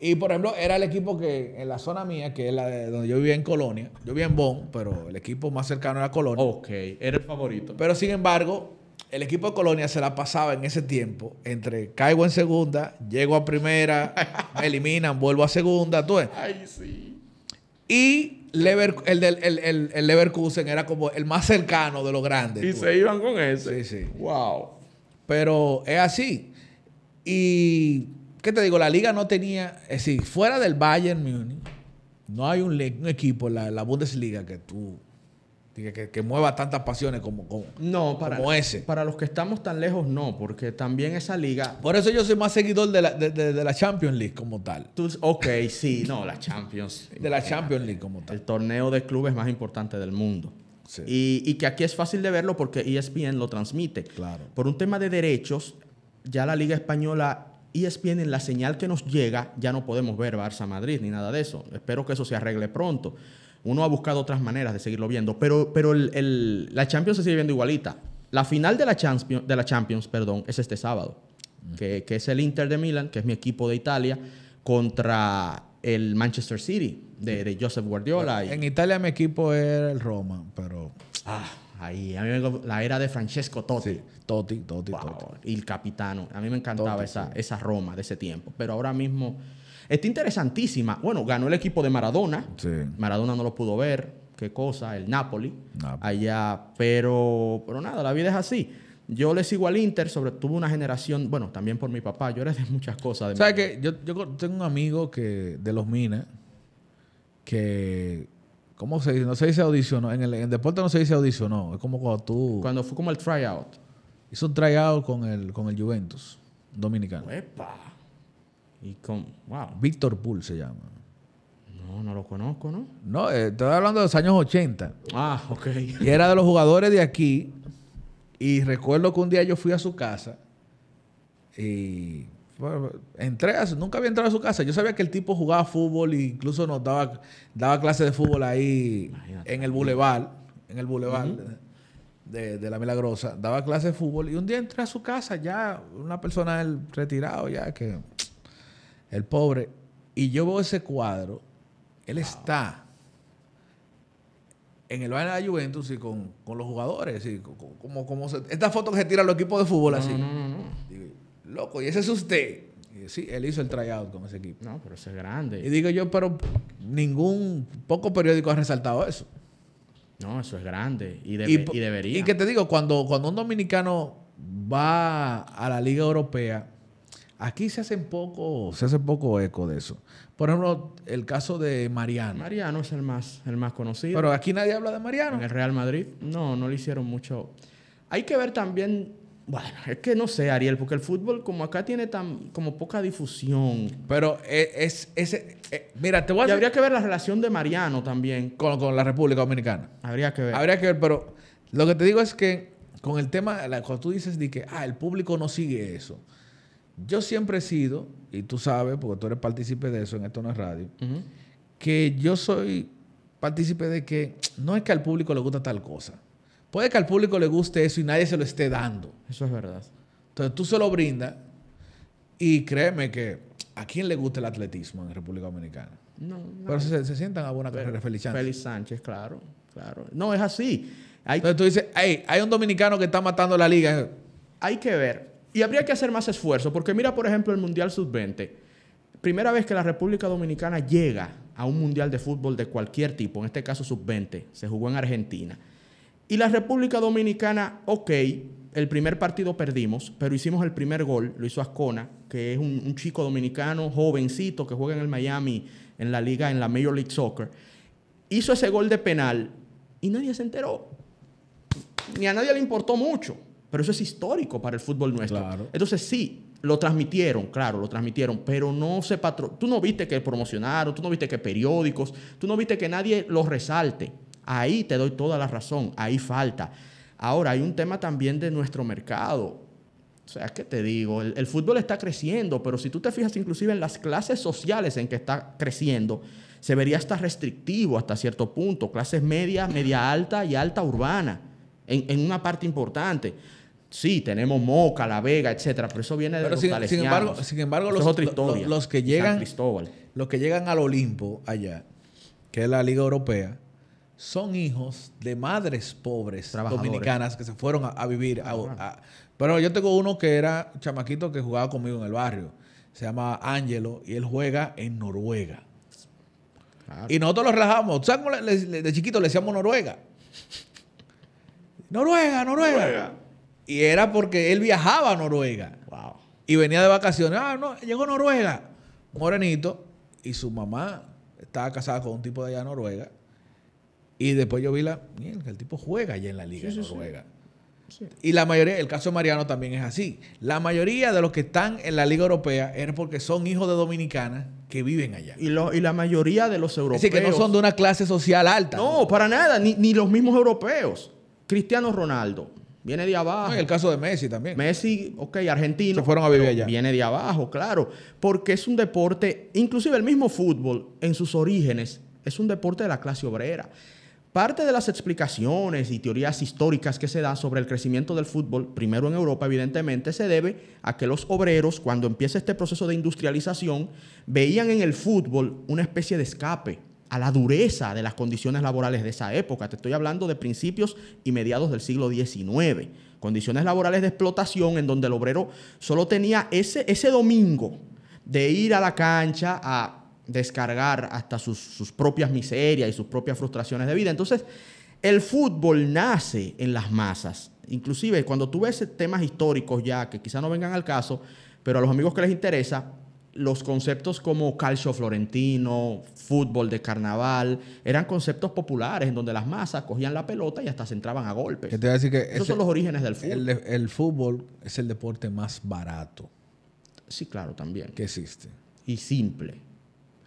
y por ejemplo, era el equipo que en la zona mía, que es la de donde yo vivía en Colonia, yo vivía en Bonn, pero el equipo más cercano era Colonia. Ok, era el favorito. Pero sin embargo, el equipo de Colonia se la pasaba en ese tiempo entre caigo en segunda, llego a primera, me eliminan, vuelvo a segunda. ¿tú ves? Ay, sí. Y el, Leverkusen era como el más cercano de los grandes. Y se iban con ese. Sí, sí. Wow. Pero es así. Y, ¿qué te digo? La liga no tenía, es decir, fuera del Bayern Múnich, no hay un, equipo en la, la Bundesliga que tú que, mueva tantas pasiones como, como, no, para, como ese. Para los que estamos tan lejos, no, porque también esa liga. Por eso yo soy más seguidor de la, de, la Champions League como tal. Tú, ok, sí, no, la Champions. de la Champions League como tal. El torneo de clubes más importante del mundo. Y, que aquí es fácil de verlo porque ESPN lo transmite. Por un tema de derechos, ya la Liga Española. ESPN en la señal que nos llega, ya no podemos ver Barça Madrid ni nada de eso. Espero que eso se arregle pronto uno ha buscado otras maneras de seguirlo viendo, pero, pero el, la Champions se sigue viendo igualita. La final de la Champions, de la Champions perdón, es este sábado, que, es el Inter de Milán, que es mi equipo de Italia, contra el Manchester City de, Joseph Guardiola. en Italia mi equipo era el Roma, pero... Ah, ahí, a mí me, la era de Francesco Totti. Sí, Totti, Totti, Totti. Y el capitano. A mí me encantaba esa, esa Roma de ese tiempo, pero ahora mismo Está interesantísima. Bueno, ganó el equipo de Maradona. Maradona no lo pudo ver. Qué cosa, el Napoli. allá. Pero, pero nada, la vida es así. Yo le sigo al Inter, sobre tuve una generación, bueno, también por mi papá, yo era de muchas cosas. ¿Sabes qué? yo, tengo un amigo que de los Minas que ¿cómo se dice? No se dice audición. en el en deporte no se dice audicionó, es como cuando tú cuando fue como el tryout. Hizo un tryout con el con el Juventus dominicano. ¡Epa! Y con, Víctor Pool se llama. No, no lo conozco, ¿no? No, eh, estoy hablando de los años 80. Ah, ok. Y era de los jugadores de aquí. Y recuerdo que un día yo fui a su casa y entré nunca había entrado a su casa. Yo sabía que el tipo jugaba fútbol e incluso nos daba, daba clases de fútbol ahí en el bulevar, en el bulevar de, la Milagrosa. Daba clases de fútbol y un día entré a su casa ya, una persona retirado ya que el pobre. Y yo veo ese cuadro. Él está en el baile de la Juventus y con, con los jugadores. Y como, como esta foto que se a los equipos de fútbol así. loco, y ese es usted. sí, él hizo el tryout con ese equipo. No, pero ese es grande. Y digo yo, pero ningún, poco periódico ha resaltado eso. No, eso es grande. Y, debería. Y que te digo, cuando, cuando un dominicano va a la Liga Europea, Aquí se poco, se hace poco eco de eso. Por ejemplo, el caso de Mariano. Mariano es el más, el más conocido. Pero aquí nadie habla de Mariano. En el Real Madrid, no, no le hicieron mucho. Hay que ver también, bueno, es que no sé, Ariel, porque el fútbol como acá tiene tan, como poca difusión. Pero eh, es, ese, eh, mira, te voy a decir, y habría que ver la relación de Mariano también. Con, la República Dominicana. Habría que ver. Habría que ver, pero lo que te digo es que con el tema, cuando tú dices de que, ah, el público no sigue eso. Yo siempre he sido, y tú sabes, porque tú eres partícipe de eso en Esto No es Radio, que yo soy partícipe de que no es que al público le gusta tal cosa. Puede que al público le guste eso y nadie se lo esté dando. Eso es verdad. Entonces tú se lo brindas y créeme que ¿a quién le gusta el atletismo en República Dominicana? No. Pero se, sientan a buena carrera, Félix Feliz Sánchez. Sánchez, claro, claro. No, es así. Entonces tú dices, hay un dominicano que está matando la liga. Hay que ver y habría que hacer más esfuerzo, porque mira, por ejemplo, el Mundial Sub-20. Primera vez que la República Dominicana llega a un Mundial de fútbol de cualquier tipo, en este caso Sub-20, se jugó en Argentina. Y la República Dominicana, ok, el primer partido perdimos, pero hicimos el primer gol, lo hizo Ascona, que es un, un, chico dominicano jovencito que juega en el Miami, en la liga, en la Major League Soccer. Hizo ese gol de penal y nadie se enteró. Ni a nadie le importó mucho. Pero eso es histórico para el fútbol nuestro. Entonces sí, lo transmitieron, claro, lo transmitieron, pero no se patro... Tú no viste que promocionaron, tú no viste que periódicos, tú no viste que nadie los resalte. Ahí te doy toda la razón, ahí falta. Ahora, hay un tema también de nuestro mercado. O sea, ¿qué te digo? El, fútbol está creciendo, pero si tú te fijas inclusive en las clases sociales en que está creciendo, se vería hasta restrictivo hasta cierto punto, clases media, media alta y alta urbana, en una parte importante. Sí, tenemos Moca, La Vega, etcétera, pero eso viene de los sin, sin embargo, sin embargo los, los, que llegan, los que llegan al Olimpo allá, que es la Liga Europea, son hijos de madres pobres dominicanas que se fueron a, vivir. pero yo tengo uno que era chamaquito que jugaba conmigo en el barrio. Se llama Ángelo y él juega en Noruega. Y nosotros lo relajamos. ¿Sabes de chiquito le decíamos Noruega, Noruega. Noruega. Y era porque él viajaba a Noruega. Y venía de vacaciones. Ah, no, llegó a Noruega. Morenito. Y su mamá estaba casada con un tipo de allá de Noruega. Y después yo vi la. el tipo juega allá en la Liga Noruega. Y la mayoría, el caso de Mariano también es así. La mayoría de los que están en la Liga Europea es porque son hijos de dominicanas que viven allá. Y, y la mayoría de los europeos. Así que no son de una clase social alta. No, para nada, ni, ni los mismos europeos. Cristiano Ronaldo, Viene de abajo. Ah, en el caso de Messi también. Messi, ok, argentino. Se fueron a vivir allá. Viene de abajo, claro. Porque es un deporte, inclusive el mismo fútbol, en sus orígenes, es un deporte de la clase obrera. Parte de las explicaciones y teorías históricas que se dan sobre el crecimiento del fútbol, primero en Europa, evidentemente, se debe a que los obreros, cuando empieza este proceso de industrialización, veían en el fútbol una especie de escape a la dureza de las condiciones laborales de esa época. Te estoy hablando de principios y mediados del siglo XIX. Condiciones laborales de explotación en donde el obrero solo tenía ese, ese domingo de ir a la cancha a descargar hasta sus, sus propias miserias y sus propias frustraciones de vida. Entonces, el fútbol nace en las masas. Inclusive, cuando tú ves temas históricos ya, que quizá no vengan al caso, pero a los amigos que les interesa, los conceptos como calcio florentino, fútbol de carnaval, eran conceptos populares en donde las masas cogían la pelota y hasta se entraban a golpes. Te son los orígenes del fútbol. El, el, fútbol es el deporte más barato. Sí, claro, también. Que existe. Y simple.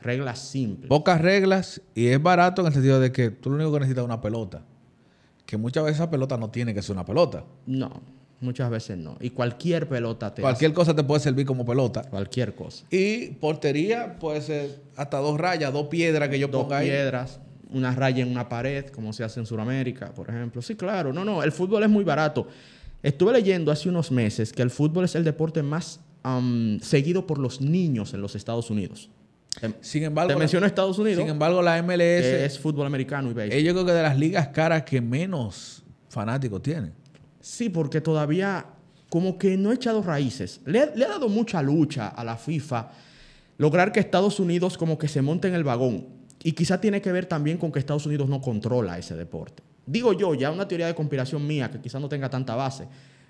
Reglas simples. Pocas reglas y es barato en el sentido de que tú lo único que necesitas es una pelota. Que muchas veces esa pelota no tiene que ser una pelota. No Muchas veces no. Y cualquier pelota te Cualquier cosa te puede servir como pelota. Cualquier cosa. Y portería puede ser hasta dos rayas, dos piedras que yo dos Dos piedras, una raya en una pared, como se hace en Sudamérica, por ejemplo. Sí, claro. No, no, el fútbol es muy barato. Estuve leyendo hace unos meses que el fútbol es el deporte más seguido por los niños en los Estados Unidos. Em, sin embargo, te menciono Estados Unidos. Sin embargo, la MLS es fútbol americano y béisbol. Yo creo que de las ligas caras que menos fanáticos tienen. Sí, porque todavía como que no ha echado raíces. Le, ha dado mucha lucha a la FIFA lograr que Estados Unidos como que se monte en el vagón. Y quizá tiene que ver también con que Estados Unidos no controla ese deporte. Digo yo, ya una teoría de conspiración mía que quizá no tenga tanta base.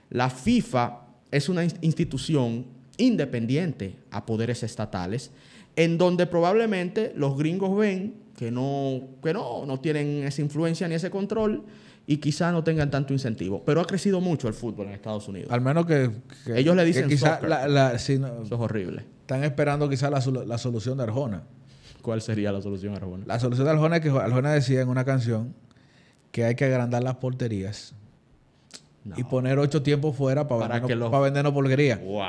La FIFA es una institución independiente a poderes estatales, en donde probablemente los gringos ven que no, que no, no tienen esa influencia ni ese control y quizás no tengan tanto incentivo. Pero ha crecido mucho el fútbol en Estados Unidos. Al menos que... Ellos le dicen Eso es horrible. Están esperando quizás la, solución de Arjona. ¿Cuál sería la solución de Arjona? La solución de Arjona es que Arjona decía en una canción que hay que agrandar las porterías y poner ocho tiempos fuera para, para vendernos, los... para vendernos porquería. ¡Wow!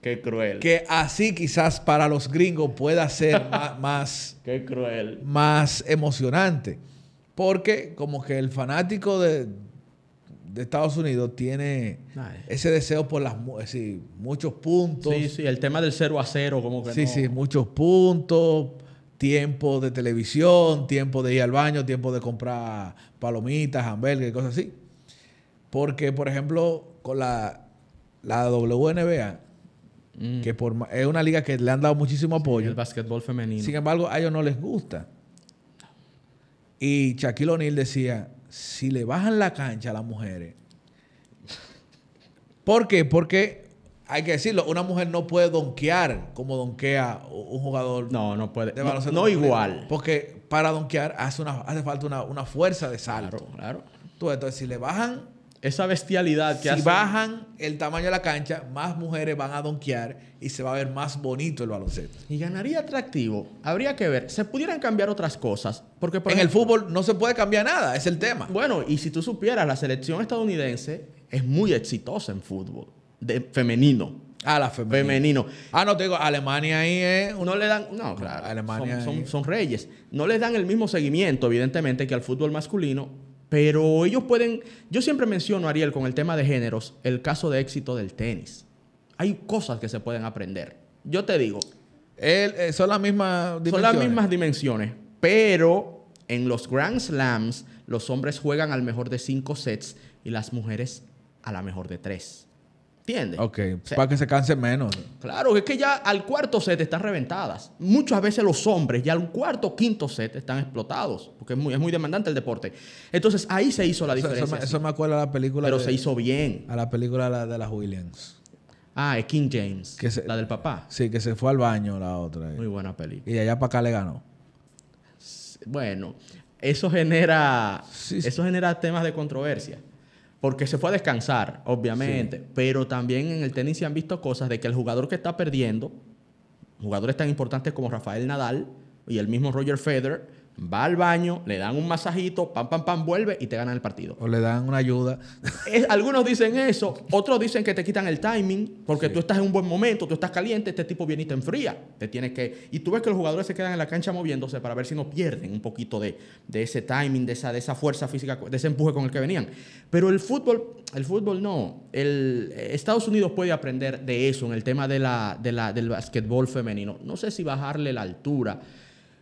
Qué cruel. Que así quizás para los gringos pueda ser más... Qué cruel. Más emocionante. Porque como que el fanático de, de Estados Unidos tiene ese deseo por las muchos puntos. Sí, sí, el tema del 0 a 0, como que Sí, sí, muchos puntos, tiempo de televisión, tiempo de ir al baño, tiempo de comprar palomitas, hamburguesas, cosas así. Porque, por ejemplo, con la, la WNBA, mm. que es una liga que le han dado muchísimo apoyo. el básquetbol femenino. Sin embargo, a ellos no les gusta. Y Shaquille O'Neal decía, si le bajan la cancha a las mujeres, ¿por qué? Porque hay que decirlo, una mujer no puede donkear como donkea un jugador. No, no puede. no, igual. Porque para donkear hace, una, hace falta una, una fuerza de salto. Claro, entonces, si le bajan esa bestialidad que si bajan el tamaño de la cancha, más mujeres van a donkear y se va a ver más bonito el baloncesto. Y ganaría atractivo. Habría que ver. Se pudieran cambiar otras cosas. Porque en el fútbol no se puede cambiar nada, es el tema. Bueno, y si tú supieras, la selección estadounidense es muy exitosa en fútbol de, femenino. Ah, la femenino. femenino. Ah, no, te digo, Alemania ahí es... Uno le dan... No, claro. Alemania son, son reyes. No les dan el mismo seguimiento, evidentemente, que al fútbol masculino pero ellos pueden, yo siempre menciono, Ariel, con el tema de géneros, el caso de éxito del tenis. Hay cosas que se pueden aprender. Yo te digo. Eh, son las mismas dimensiones. Son las mismas dimensiones, pero en los Grand Slams los hombres juegan al mejor de cinco sets y las mujeres a la mejor de tres. ¿Entiendes? Ok, para que se canse menos. Claro, es que ya al cuarto set están reventadas. Muchas veces los hombres ya al cuarto quinto set están explotados, porque es muy, es muy demandante el deporte. Entonces ahí se hizo la diferencia. Eso, me acuerda a la película. Pero se hizo bien. A la película de las Williams. Ah, es King James. la del papá. Sí, que se fue al baño la otra. Muy buena película. Y allá para acá le ganó. Bueno, eso genera, eso genera temas de controversia porque se fue a descansar, obviamente, pero también en el tenis se han visto cosas de que el jugador que está perdiendo, jugadores tan importantes como Rafael Nadal y el mismo Roger Federer, va al baño, le dan un masajito, pam, pam, pam, vuelve y te ganan el partido. O le dan una ayuda. algunos dicen eso, otros dicen que te quitan el timing porque tú estás en un buen momento, tú estás caliente, este tipo viene y te enfría. Te tienes que... Y tú ves que los jugadores se quedan en la cancha moviéndose para ver si no pierden un poquito de, ese timing, de esa, de esa fuerza física, de ese empuje con el que venían. Pero el fútbol, el fútbol no. El, Estados Unidos puede aprender de eso en el tema de la, la, del basquetbol femenino. No sé si bajarle la altura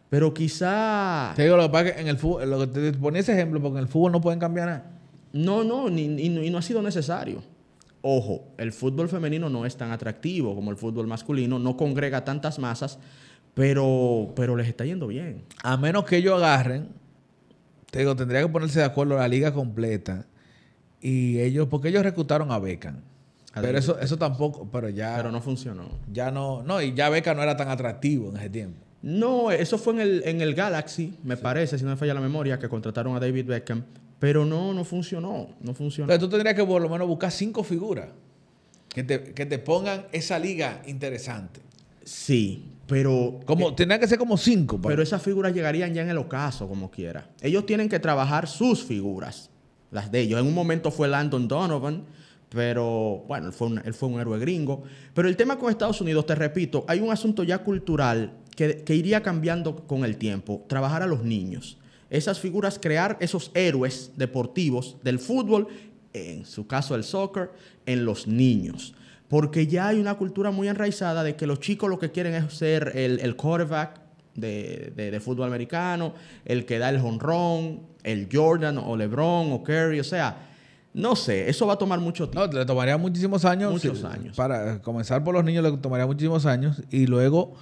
pero quizá. Te digo, lo que pasa que en el fútbol, lo que te ponía ese ejemplo, porque en el fútbol no pueden cambiar nada. No, no, y no ha sido necesario. Ojo, el fútbol femenino no es tan atractivo como el fútbol masculino, no congrega tantas masas, pero, pero les está yendo bien. A menos que ellos agarren, te digo, tendría que ponerse de acuerdo la liga completa. Y ellos, porque ellos reclutaron a Beckham. Pero eso, eso tampoco, pero ya. Pero no funcionó. Ya no, no, y ya Beckham no era tan atractivo en ese tiempo. No, eso fue en el, Galaxy, me parece, si no me falla la memoria, que contrataron a David Beckham. Pero no, no funcionó. No funcionó. Pero tú tendrías que por lo menos buscar cinco figuras que te, pongan esa liga interesante. Sí, pero. Como, eh, que ser como cinco. Pues. Pero esas figuras llegarían ya en el ocaso, como quiera. Ellos tienen que trabajar sus figuras, las de ellos. En un momento fue Landon Donovan, pero bueno, fue él fue un héroe gringo. Pero el tema con Estados Unidos, te repito, hay un asunto ya cultural que, iría cambiando con el tiempo, trabajar a los niños, esas figuras, crear esos héroes deportivos del fútbol, en su caso el soccer, en los niños. Porque ya hay una cultura muy enraizada de que los chicos lo que quieren es ser el, el quarterback de, fútbol americano, el que da el honrón, el Jordan o LeBron o Kerry. o sea, no sé, eso va a tomar mucho tiempo. No, le tomaría muchísimos años. Muchos años. Para comenzar por los niños le tomaría muchísimos años y luego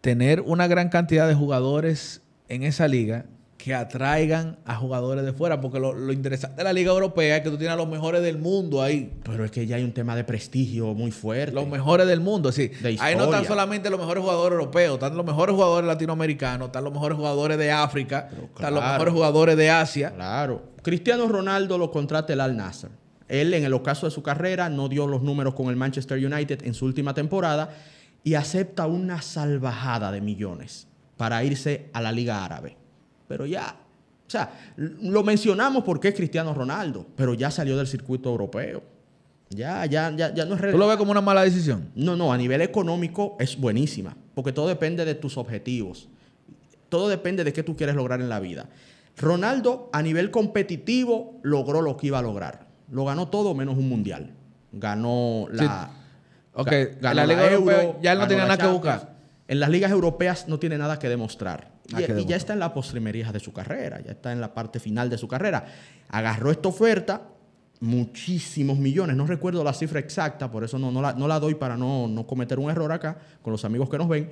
tener una gran cantidad de jugadores en esa liga que atraigan a jugadores de fuera, porque lo, interesante de la Liga Europea es que tú tienes a los mejores del mundo ahí. Pero es que ya hay un tema de prestigio muy fuerte. Los mejores del mundo, sí Ahí no están solamente los mejores jugadores europeos, están los mejores jugadores latinoamericanos, están los mejores jugadores de África, están los mejores jugadores de Asia. Claro. Cristiano Ronaldo lo contrata el Al Nasser. Él, en el ocaso de su carrera, no dio los números con el Manchester United en su última temporada y acepta una salvajada de millones para irse a la Liga Árabe. Pero ya, o sea, lo mencionamos porque es Cristiano Ronaldo, pero ya salió del circuito europeo. Ya, ya, ya, ya no es ¿Tú lo ves como una mala decisión? No, no, a nivel económico es buenísima, porque todo depende de tus objetivos. Todo depende de qué tú quieres lograr en la vida. Ronaldo a nivel competitivo logró lo que iba a lograr. Lo ganó todo menos un mundial. Ganó la, Ok, la ya no tenía nada que buscar. En las ligas europeas no tiene nada que demostrar. Y, ya está en la postrimería de su carrera, ya está en la parte final de su carrera. Agarró esta oferta, muchísimos millones, no recuerdo la cifra exacta, por eso no, no, la, doy para no cometer un error acá con los amigos que nos ven,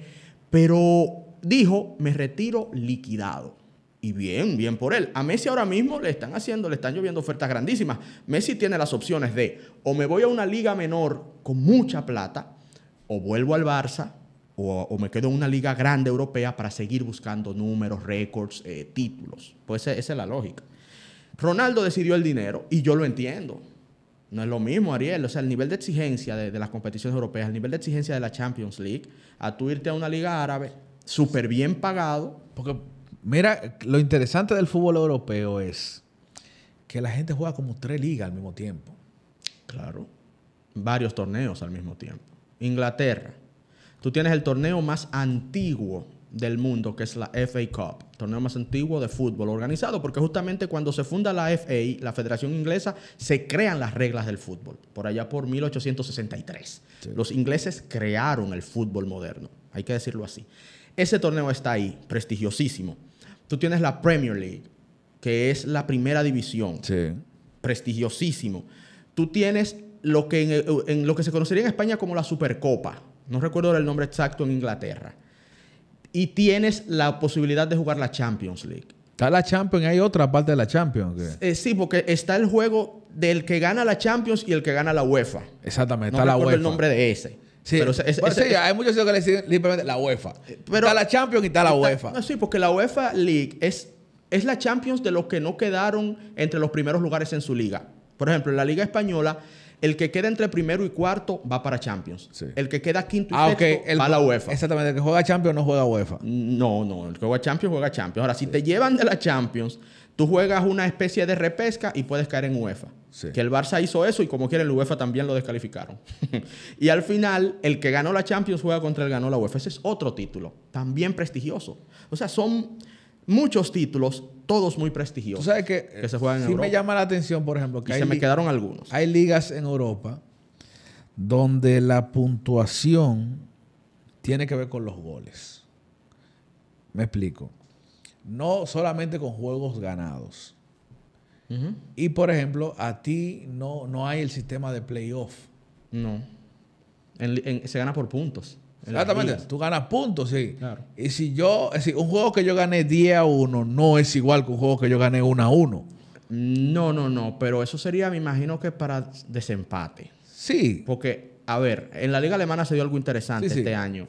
pero dijo, me retiro liquidado. Y bien, bien por él. A Messi ahora mismo le están haciendo, le están lloviendo ofertas grandísimas. Messi tiene las opciones de o me voy a una liga menor con mucha plata, o vuelvo al Barça, o, me quedo en una liga grande europea para seguir buscando números, récords, eh, títulos. Pues esa, es la lógica. Ronaldo decidió el dinero y yo lo entiendo. No es lo mismo, Ariel. O sea, el nivel de exigencia de, de las competiciones europeas, el nivel de exigencia de la Champions League, a tú irte a una liga árabe, súper bien pagado, porque Mira, lo interesante del fútbol europeo es que la gente juega como tres ligas al mismo tiempo. Claro. Varios torneos al mismo tiempo. Inglaterra. Tú tienes el torneo más antiguo del mundo, que es la FA Cup, torneo más antiguo de fútbol organizado, porque justamente cuando se funda la FA, la Federación Inglesa, se crean las reglas del fútbol, por allá por 1863. Los ingleses crearon el fútbol moderno, hay que decirlo así. Ese torneo está ahí, prestigiosísimo tú tienes la Premier League, que es la primera división. Sí. Prestigiosísimo. Tú tienes lo que en, lo que se conocería en España como la Supercopa. No recuerdo el nombre exacto en Inglaterra. Y tienes la posibilidad de jugar la Champions League. Está la Champions, hay otra parte de la Champions. Eh, sí, porque está el juego del que gana la Champions y el que gana la UEFA. Exactamente, está la UEFA. el nombre de ese. Sí, pero es, hay muchos que le dicen simplemente la UEFA. está la Champions y está la UEFA. sí, porque la UEFA League es, es la Champions de los que no quedaron entre los primeros lugares en su liga. Por ejemplo, en la Liga Española, el que queda entre primero y cuarto va para Champions. El que queda quinto y ah, sexto va a la UEFA. Exactamente. El que juega Champions no juega UEFA. No, no. El que juega Champions juega Champions. Ahora, si te llevan de la Champions, Tú juegas una especie de repesca y puedes caer en UEFA. Que el Barça hizo eso y como quieren, el UEFA también lo descalificaron. y al final, el que ganó la Champions juega contra el que ganó la UEFA. Ese es otro título, también prestigioso. O sea, son muchos títulos, todos muy prestigiosos. sabes que, que se juegan me llama la atención, por ejemplo, que se me quedaron algunos. Hay ligas en Europa donde la puntuación tiene que ver con los goles. Me explico no solamente con juegos ganados. Y por ejemplo, a ti no, no hay el sistema de playoff. No. se gana por puntos. Exactamente. Tú ganas puntos, sí. Claro. Y si yo, un juego que yo gané 10 a 1 no es igual que un juego que yo gané 1 a 1. No, no, no. Pero eso sería, me imagino que para desempate. Sí. Porque, a ver, en la Liga Alemana se dio algo interesante este año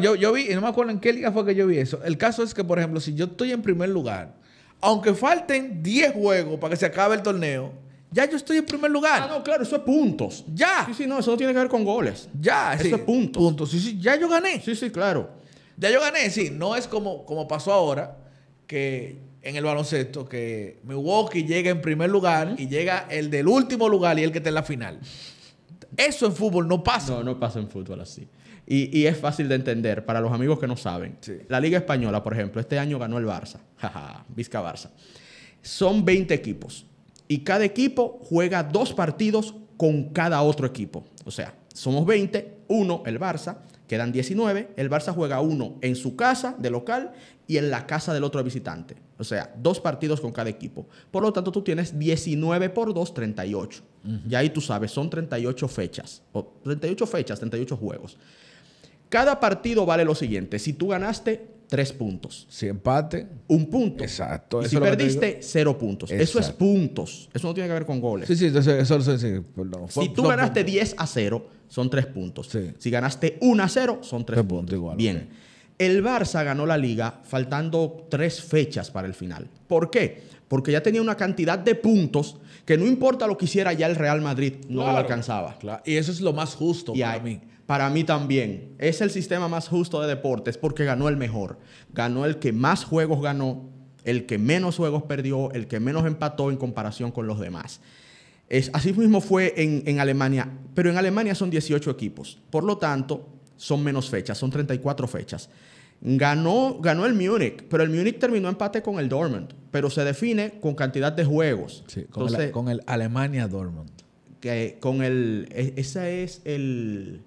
yo, vi, y no me acuerdo en qué liga fue que yo vi eso. El caso es que, por ejemplo, si yo estoy en primer lugar, aunque falten 10 juegos para que se acabe el torneo, ya yo estoy en primer lugar. Ah, no, claro, eso es puntos. Ya. Sí, sí, no, eso no tiene que ver con goles. Ya, eso es puntos. Puntos, sí, sí, ya yo gané. Sí, sí, claro. Ya yo gané, sí. No es como, como pasó ahora, que en el baloncesto, que Milwaukee llega en primer lugar y llega el del último lugar y el que está en la final. Eso en fútbol no pasa. No, no pasa en fútbol así. Y, es fácil de entender para los amigos que no saben. La Liga Española, por ejemplo, este año ganó el Barça. Jaja, Vizca Barça. Son 20 equipos. Y cada equipo juega dos partidos con cada otro equipo. O sea, somos 20, uno el Barça, quedan 19. El Barça juega uno en su casa de local y en la casa del otro visitante. O sea, dos partidos con cada equipo. Por lo tanto, tú tienes 19 por 2, 38. Y ahí tú sabes, son 38 fechas. O 38 fechas, 38 juegos. Cada partido vale lo siguiente. Si tú ganaste, tres puntos. Si empate. Un punto. Exacto. Y si perdiste, cero puntos. Eso es puntos. Eso no tiene que ver con goles. Sí, sí, eso, eso, pues eso Si tú ganaste 10 a 0, son tres puntos. Si ganaste 1 a 0, son tres, puntos. igual, Bien. El Barça ganó la liga faltando tres fechas para el final. ¿Por qué? Porque ya tenía una cantidad de puntos que no importa lo que hiciera ya el Real Madrid, no lo alcanzaba. Y eso es lo más justo para mí para mí también. Es el sistema más justo de deportes porque ganó el mejor. Ganó el que más juegos ganó, el que menos juegos perdió, el que menos empató en comparación con los demás. Es, así mismo fue en, Alemania, pero en Alemania son 18 equipos. Por lo tanto, son menos fechas, son 34 fechas. Ganó, ganó el Múnich, pero el Múnich terminó empate con el Dortmund, pero se define con cantidad de juegos. con, el, Alemania Dortmund. Que, con el... E, Ese es el...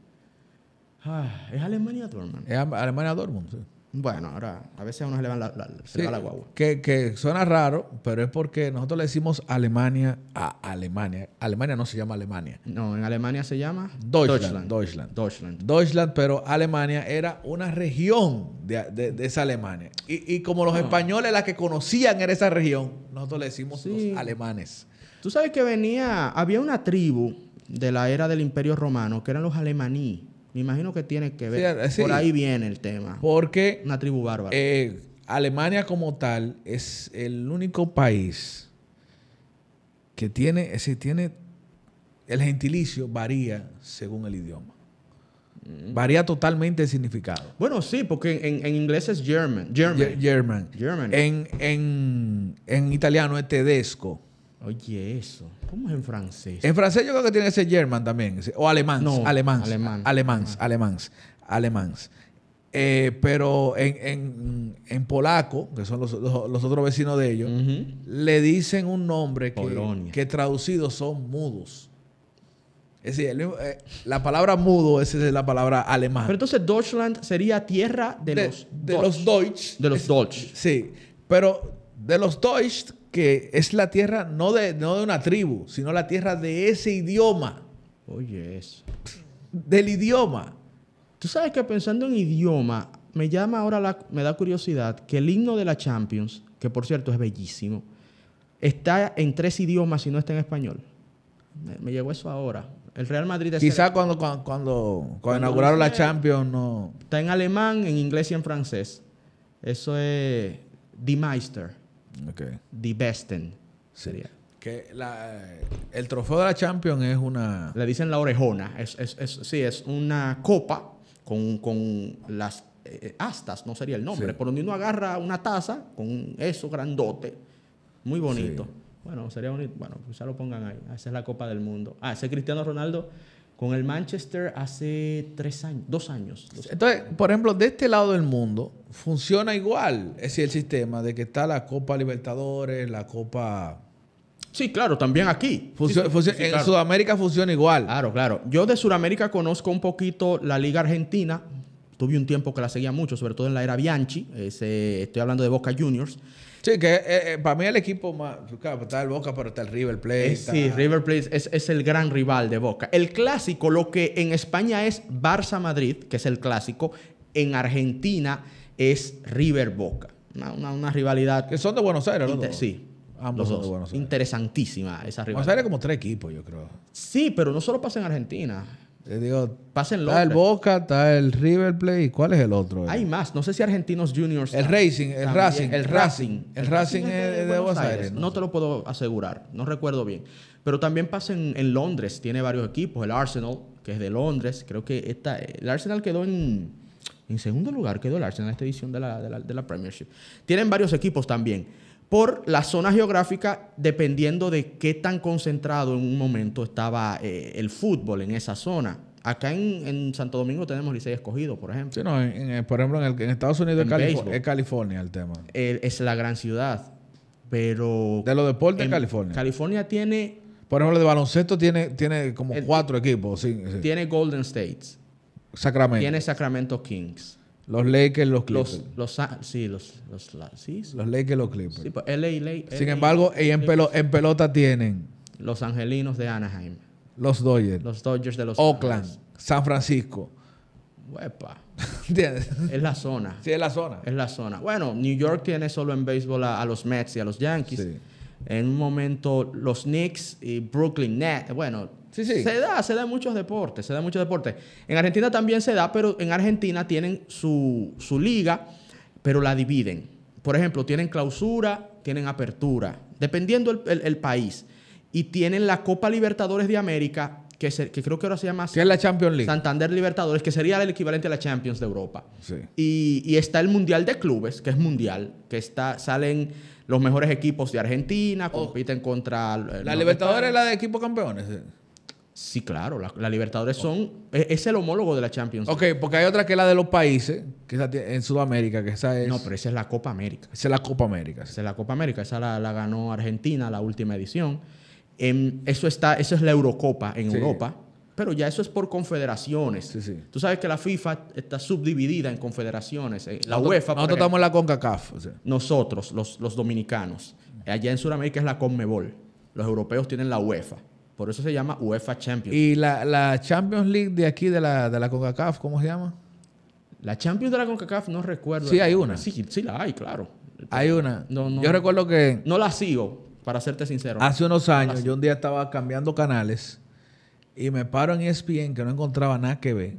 Ah, es Alemania Dortmund. Es Alemania Dortmund, Bueno, ahora a veces a uno se le va la, guagua. Que, suena raro, pero es porque nosotros le decimos Alemania a Alemania. Alemania no se llama Alemania. No, en Alemania se llama Deutschland. Deutschland. Deutschland, pero Alemania era una región de, esa Alemania. Y, como los ah. españoles las que conocían era esa región, nosotros le decimos los alemanes. Tú sabes que venía, había una tribu de la era del Imperio Romano que eran los alemaníes. Me imagino que tiene que ver. Eh, Por ahí viene el tema. Porque. Una tribu bárbara. Eh, Alemania, como tal, es el único país que tiene. tiene. El gentilicio varía según el idioma. Mm. Varía totalmente el significado. Bueno, sí, porque en, inglés es German. German. German. En, en italiano es tedesco. Oye, eso. ¿Cómo es en francés? En francés yo creo que tiene ese German también. O alemán. No, alemán. Alemán. Alemán. Alemán. Eh, pero en, polaco, que son los, otros vecinos de ellos, le dicen un nombre que, que, traducidos son mudos. Es decir, eh, la palabra mudo es la palabra alemán. Pero entonces Deutschland sería tierra de, los de los Deutsch. De los Sí, pero de los Deutsch, que es la tierra no de, no de una tribu, sino la tierra de ese idioma. Oye, eso. Del idioma. Tú sabes que pensando en idioma, me llama ahora, la, me da curiosidad que el himno de la Champions, que por cierto es bellísimo, está en tres idiomas y no está en español. Me, llegó eso ahora. El Real Madrid... Quizá cuando, cuando, cuando, cuando, inauguraron la Champions no... Está en alemán, en inglés y en francés. Eso es Die Meister. Okay. The besten sería. Que la, el trofeo de la Champions es una... Le dicen la orejona. Es, es, sí, es una copa con, con las eh, astas, no sería el nombre, por donde uno agarra una taza con eso grandote, muy bonito. Bueno, sería bonito. Bueno, pues ya lo pongan ahí. Ah, esa es la Copa del Mundo. Ah, ese Cristiano Ronaldo con el Manchester hace tres años, dos años. Entonces, por ejemplo, de este lado del mundo funciona igual. Es el sistema de que está la Copa Libertadores, la Copa... Sí, claro, también aquí. En Sudamérica funciona igual. Claro, claro. Yo de Sudamérica conozco un poquito la Liga Argentina. Tuve un tiempo que la seguía mucho, sobre todo en la era Bianchi. estoy hablando de Boca Juniors. Sí, que eh, eh, para mí el equipo más. Claro, pues, está el Boca, pero está el River Plate. Eh, sí, River Plate es, es, el gran rival de Boca. El clásico, lo que en España es Barça-Madrid, que es el clásico, en Argentina es River Boca. Una, rivalidad. Que son de Buenos Aires, ¿no? Sí. Ambos son de Buenos Interesantísima esa rivalidad. Buenos Aires como tres equipos, yo creo. Sí, pero no solo pasa en Argentina. Eh, está el Boca, está el River Plate. cuál es el otro? Hay eh, más. No sé si Argentinos Juniors. El Racing, el Racing. El Racing. El Racing, es de, Buenos Aires. no, te lo puedo asegurar. No recuerdo bien. Pero también pasa en, Londres. Tiene varios equipos. El Arsenal, que es de Londres. Creo que el Arsenal quedó en, segundo lugar. Quedó el Arsenal en esta edición de la, de la Premiership. Tienen varios equipos también por la zona geográfica, dependiendo de qué tan concentrado en un momento estaba eh, el fútbol en esa zona. Acá en, Santo Domingo tenemos Licey Escogido, por ejemplo. Sí, no, por ejemplo, en, el, Estados Unidos es, California el tema. es la gran ciudad, pero... De los deportes, California. California tiene... Por ejemplo, de baloncesto tiene, tiene como cuatro equipos. Tiene Golden States. Sacramento. Tiene Sacramento Kings. Los Lakers, los Clippers. Los, los, sí, los, Lakers, los Clippers. Pues, Sin embargo, en, pelo, en, pelota tienen... Los Angelinos de Anaheim. Los Dodgers. Los Dodgers de los Oakland, San Francisco. Uepa. es la zona. Sí, es la zona. Es la zona. Bueno, New York tiene solo en béisbol a, los Mets y a los Yankees. En un momento, los Knicks y Brooklyn Nets. Bueno, se da, se da en muchos deportes, se da en muchos deportes. En Argentina también se da, pero en Argentina tienen su, su liga, pero la dividen. Por ejemplo, tienen clausura, tienen apertura, dependiendo el, país. Y tienen la Copa Libertadores de América, que, se, creo que ahora se llama... ¿Qué es la Champions League? Santander Libertadores, que sería el equivalente a la Champions de Europa. Y, y, está el Mundial de Clubes, que es mundial, que está, salen los mejores equipos de Argentina, oh. compiten contra... Eh, la Libertadores es la de equipos campeones. Sí, claro. La, Libertadores son... E, es, el homólogo de la Champions League. Ok, porque hay otra que es la de los países, que esa en Sudamérica, que esa es... No, pero esa es la Copa América. Esa es la Copa América. Esa es la Copa América. Esa la, ganó Argentina, la última edición. Em, eso, está, eso es la Eurocopa en Europa. Pero ya eso es por confederaciones. Sí, Tú sabes que la FIFA está subdividida en confederaciones. Eh, la UEFA. Nosotros estamos en la CONCACAF. Nosotros, los, los dominicanos. Allá en Sudamérica es la CONMEBOL. Los europeos tienen la UEFA. Por eso se llama UEFA Champions. ¿Y la, Champions League de aquí, de la, de la CONCACAF, cómo se llama? La Champions de la CONCACAF no recuerdo. Sí, hay una. Sí, sí la hay, claro. Hay una. yo recuerdo que... No la sigo, para serte sincero. Hace unos años yo un día estaba cambiando canales y me paro en ESPN que no encontraba nada que ver.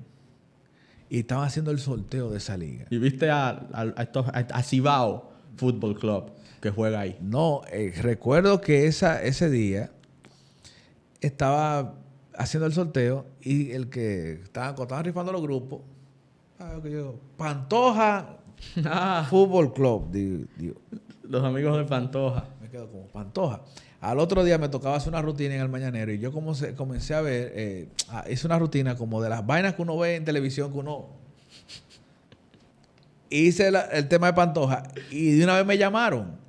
Y estaba haciendo el sorteo de esa liga. ¿Y viste a, a, Cibao Football Club que juega ahí? No, eh, recuerdo que esa, ese día estaba haciendo el sorteo y el que estaba, estaban rifando los grupos, ah, yo, Pantoja ah. Fútbol Club. Los amigos de Pantoja. Me quedo como Pantoja. Al otro día me tocaba hacer una rutina en el mañanero y yo como comencé a ver, hice eh, ah, una rutina como de las vainas que uno ve en televisión que uno... Hice el tema de Pantoja y de una vez me llamaron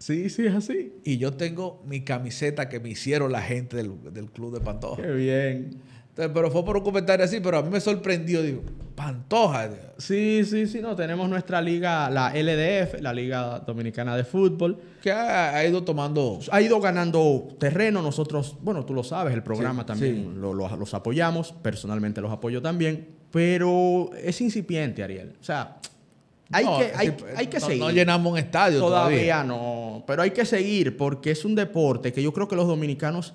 Sí, sí, es así. Y yo tengo mi camiseta que me hicieron la gente del, Club de Pantoja. Qué bien. pero fue por un comentario así, pero a mí me sorprendió. Digo, Pantoja. Sí, sí, sí. No, tenemos nuestra liga, la LDF, la Liga Dominicana de Fútbol. Que ha, ido tomando... Ha ido ganando terreno. Nosotros, bueno, tú lo sabes, el programa también los apoyamos. Personalmente los apoyo también. Pero es incipiente, Ariel. O sea, hay, que, hay, que seguir. No llenamos un estadio todavía. no, pero hay que seguir porque es un deporte que yo creo que los dominicanos,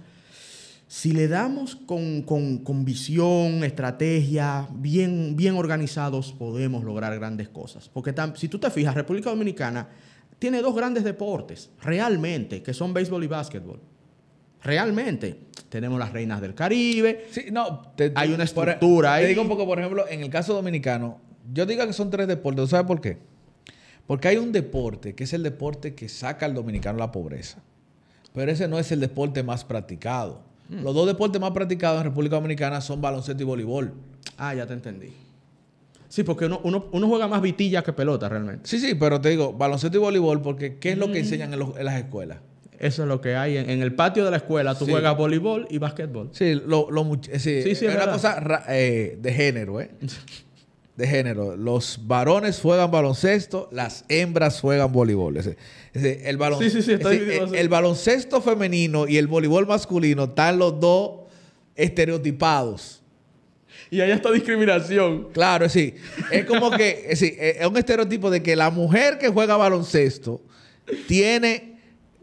si le damos con, visión, estrategia, bien, bien organizados, podemos lograr grandes cosas. Porque si tú te fijas, República Dominicana tiene dos grandes deportes, realmente, que son béisbol y básquetbol. Realmente, tenemos las reinas del Caribe. Sí, no, hay una e- estructura ahí. Te digo un poco, por ejemplo, en el caso dominicano, yo digo que son tres deportes, ¿sabes por qué? Porque hay un deporte que es el deporte que saca al dominicano la pobreza. Pero ese no es el deporte más practicado. Mm. Los dos deportes más practicados en República Dominicana son baloncesto y voleibol. Ah, ya te entendí. Sí, porque uno, uno, juega más vitilla que pelota realmente. Sí, sí, pero te digo, baloncesto y voleibol, porque ¿qué es lo que mm. enseñan en, las escuelas? Eso es lo que hay. En, el patio de la escuela tú juegas voleibol y básquetbol. Sí, lo, lo sí, es, una cosa eh, de género, ¿eh? de género. Los varones juegan baloncesto, las hembras juegan voleibol. el, baloncesto femenino y el voleibol masculino están los dos estereotipados. Y hay esta discriminación. Claro, sí. Es como que, es, un estereotipo de que la mujer que juega baloncesto tiene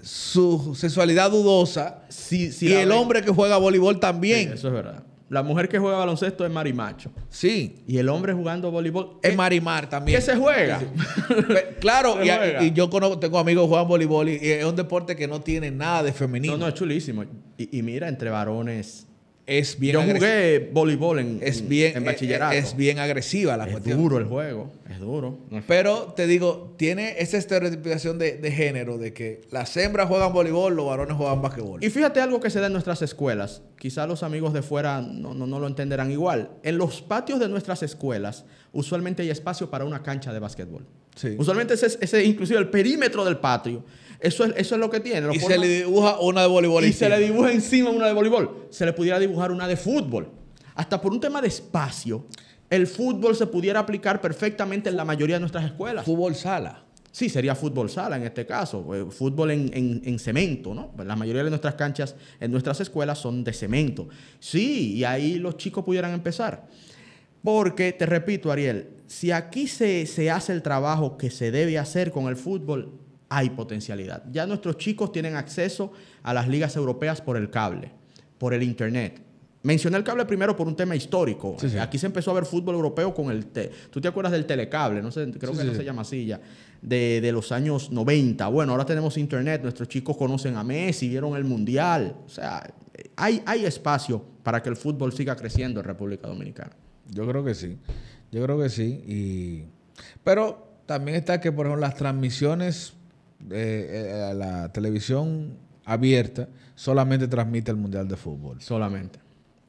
su sexualidad dudosa y el hombre que juega voleibol también. eso es verdad. La mujer que juega baloncesto es marimacho. Sí. Y el hombre jugando voleibol es, marimar también. ¿Qué se juega? claro, y, yo conozco, tengo amigos que juegan voleibol y, es un deporte que no tiene nada de femenino. No, no, es chulísimo. y mira, entre varones es bien Yo jugué voleibol en, en e- e- bachillerato. Es, bien agresiva la cuestión. Es duro el juego, es duro. Pero te digo, tiene esa estereotipación de, género de que las hembras juegan voleibol, los varones juegan basquetbol. Y fíjate algo que se da en nuestras escuelas. Quizás los amigos de fuera no, no, lo entenderán igual. En los patios de nuestras escuelas, usualmente hay espacio para una cancha de basquetbol. Usualmente ese es inclusive el perímetro del patio eso es, lo que tiene. y se le dibuja una de voleibol. Y se le dibuja encima una de voleibol. Se le pudiera dibujar una de fútbol. Hasta por un tema de espacio, el fútbol se pudiera aplicar perfectamente en la mayoría de nuestras escuelas. Fútbol sala. Sí, sería fútbol sala en este caso, eh, fútbol en, cemento, ¿no? La mayoría de nuestras canchas en nuestras escuelas son de cemento. Sí, y ahí los chicos pudieran empezar. Porque, te repito, Ariel, si aquí se, se hace el trabajo que se debe hacer con el fútbol, hay potencialidad. Ya nuestros chicos tienen acceso a las ligas europeas por el cable, por el internet. Mencioné el cable primero por un tema histórico. Aquí se empezó a ver fútbol europeo con el... T. ¿Tú te acuerdas del telecable? No sé, creo que no se llama así ya. De, los años 90. Bueno, ahora tenemos internet. Nuestros chicos conocen a Messi, vieron el Mundial. O sea, hay, hay espacio para que el fútbol siga creciendo en República Dominicana. Yo creo que sí. Yo creo que sí. Y... Pero también está que, por ejemplo, las transmisiones eh, eh, la televisión abierta solamente transmite el Mundial de Fútbol. Solamente.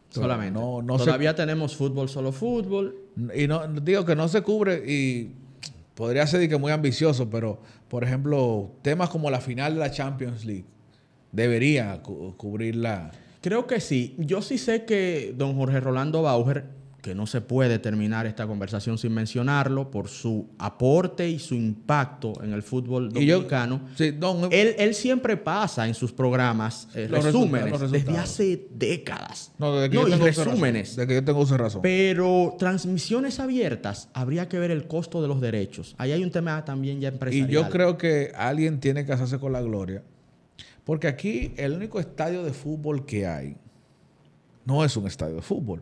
Solamente. No, Todavía tenemos fútbol, solo fútbol. Y no digo que no se cubre y podría ser que muy ambicioso, pero por ejemplo, temas como la final de la Champions League debería cubrirla. Creo que sí. Yo sí sé que don Jorge Rolando Bauer que no se puede terminar esta conversación sin mencionarlo por su aporte y su impacto en el fútbol dominicano. Eh, él, siempre pasa en sus programas eh, los resúmenes desde hace décadas. No, resúmenes. De que yo tengo razón. Pero transmisiones abiertas, habría que ver el costo de los derechos. Ahí hay un tema también ya empresarial. Y yo creo que alguien tiene que hacerse con la gloria. Porque aquí el único estadio de fútbol que hay no es un estadio de fútbol.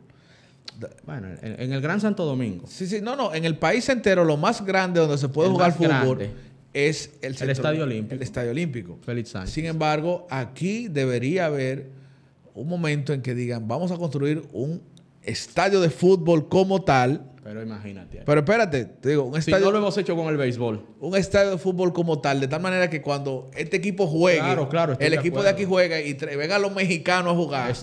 Bueno, en, el Gran Santo Domingo. Sí, sí, no, no, en el país entero lo más grande donde se puede jugar fútbol es el, Estadio Olímpico. El Estadio Olímpico. Félix Sánchez. Sin embargo, aquí debería haber un momento en que digan, vamos a construir un estadio de fútbol como tal pero imagínate. Pero espérate, te digo, un estadio. no lo hemos hecho con el béisbol. Un estadio de fútbol como tal, de tal manera que cuando este equipo juegue, claro, claro, el equipo de aquí juega y vengan los mexicanos a jugar.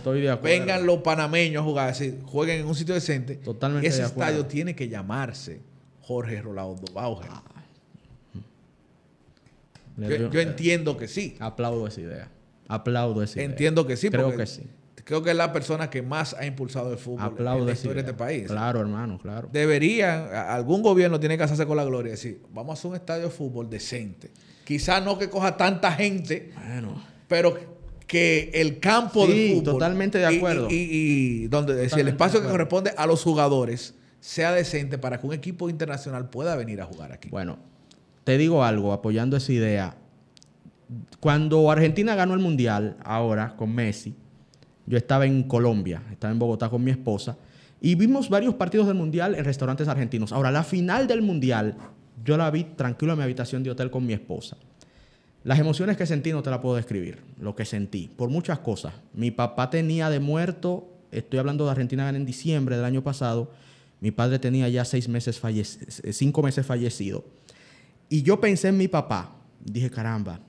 Vengan los panameños a jugar, jueguen en un sitio decente. Totalmente. Ese estadio tiene que llamarse Jorge Rolando Bauer. Yo, entiendo que sí. Eh, aplaudo esa idea. Aplaudo esa idea. Entiendo que sí. Creo que sí creo que es la persona que más ha impulsado el fútbol en la historia de este país. Claro, hermano, claro. Debería, algún gobierno tiene que hacerse con la gloria y decir, vamos a hacer un estadio de fútbol decente. Quizás no que coja tanta gente, pero que el campo de totalmente de acuerdo. Y, donde el espacio que corresponde a los jugadores sea decente para que un equipo internacional pueda venir a jugar aquí. Bueno, te digo algo, apoyando esa idea. Cuando Argentina ganó el Mundial, ahora con Messi, yo estaba en Colombia, estaba en Bogotá con mi esposa y vimos varios partidos del Mundial en restaurantes argentinos. Ahora, la final del Mundial, yo la vi tranquilo en mi habitación de hotel con mi esposa. Las emociones que sentí no te la puedo describir, lo que sentí, por muchas cosas. Mi papá tenía de muerto, estoy hablando de Argentina en diciembre del año pasado, mi padre tenía ya seis meses eh, cinco meses fallecido. Y yo pensé en mi papá, dije, caramba,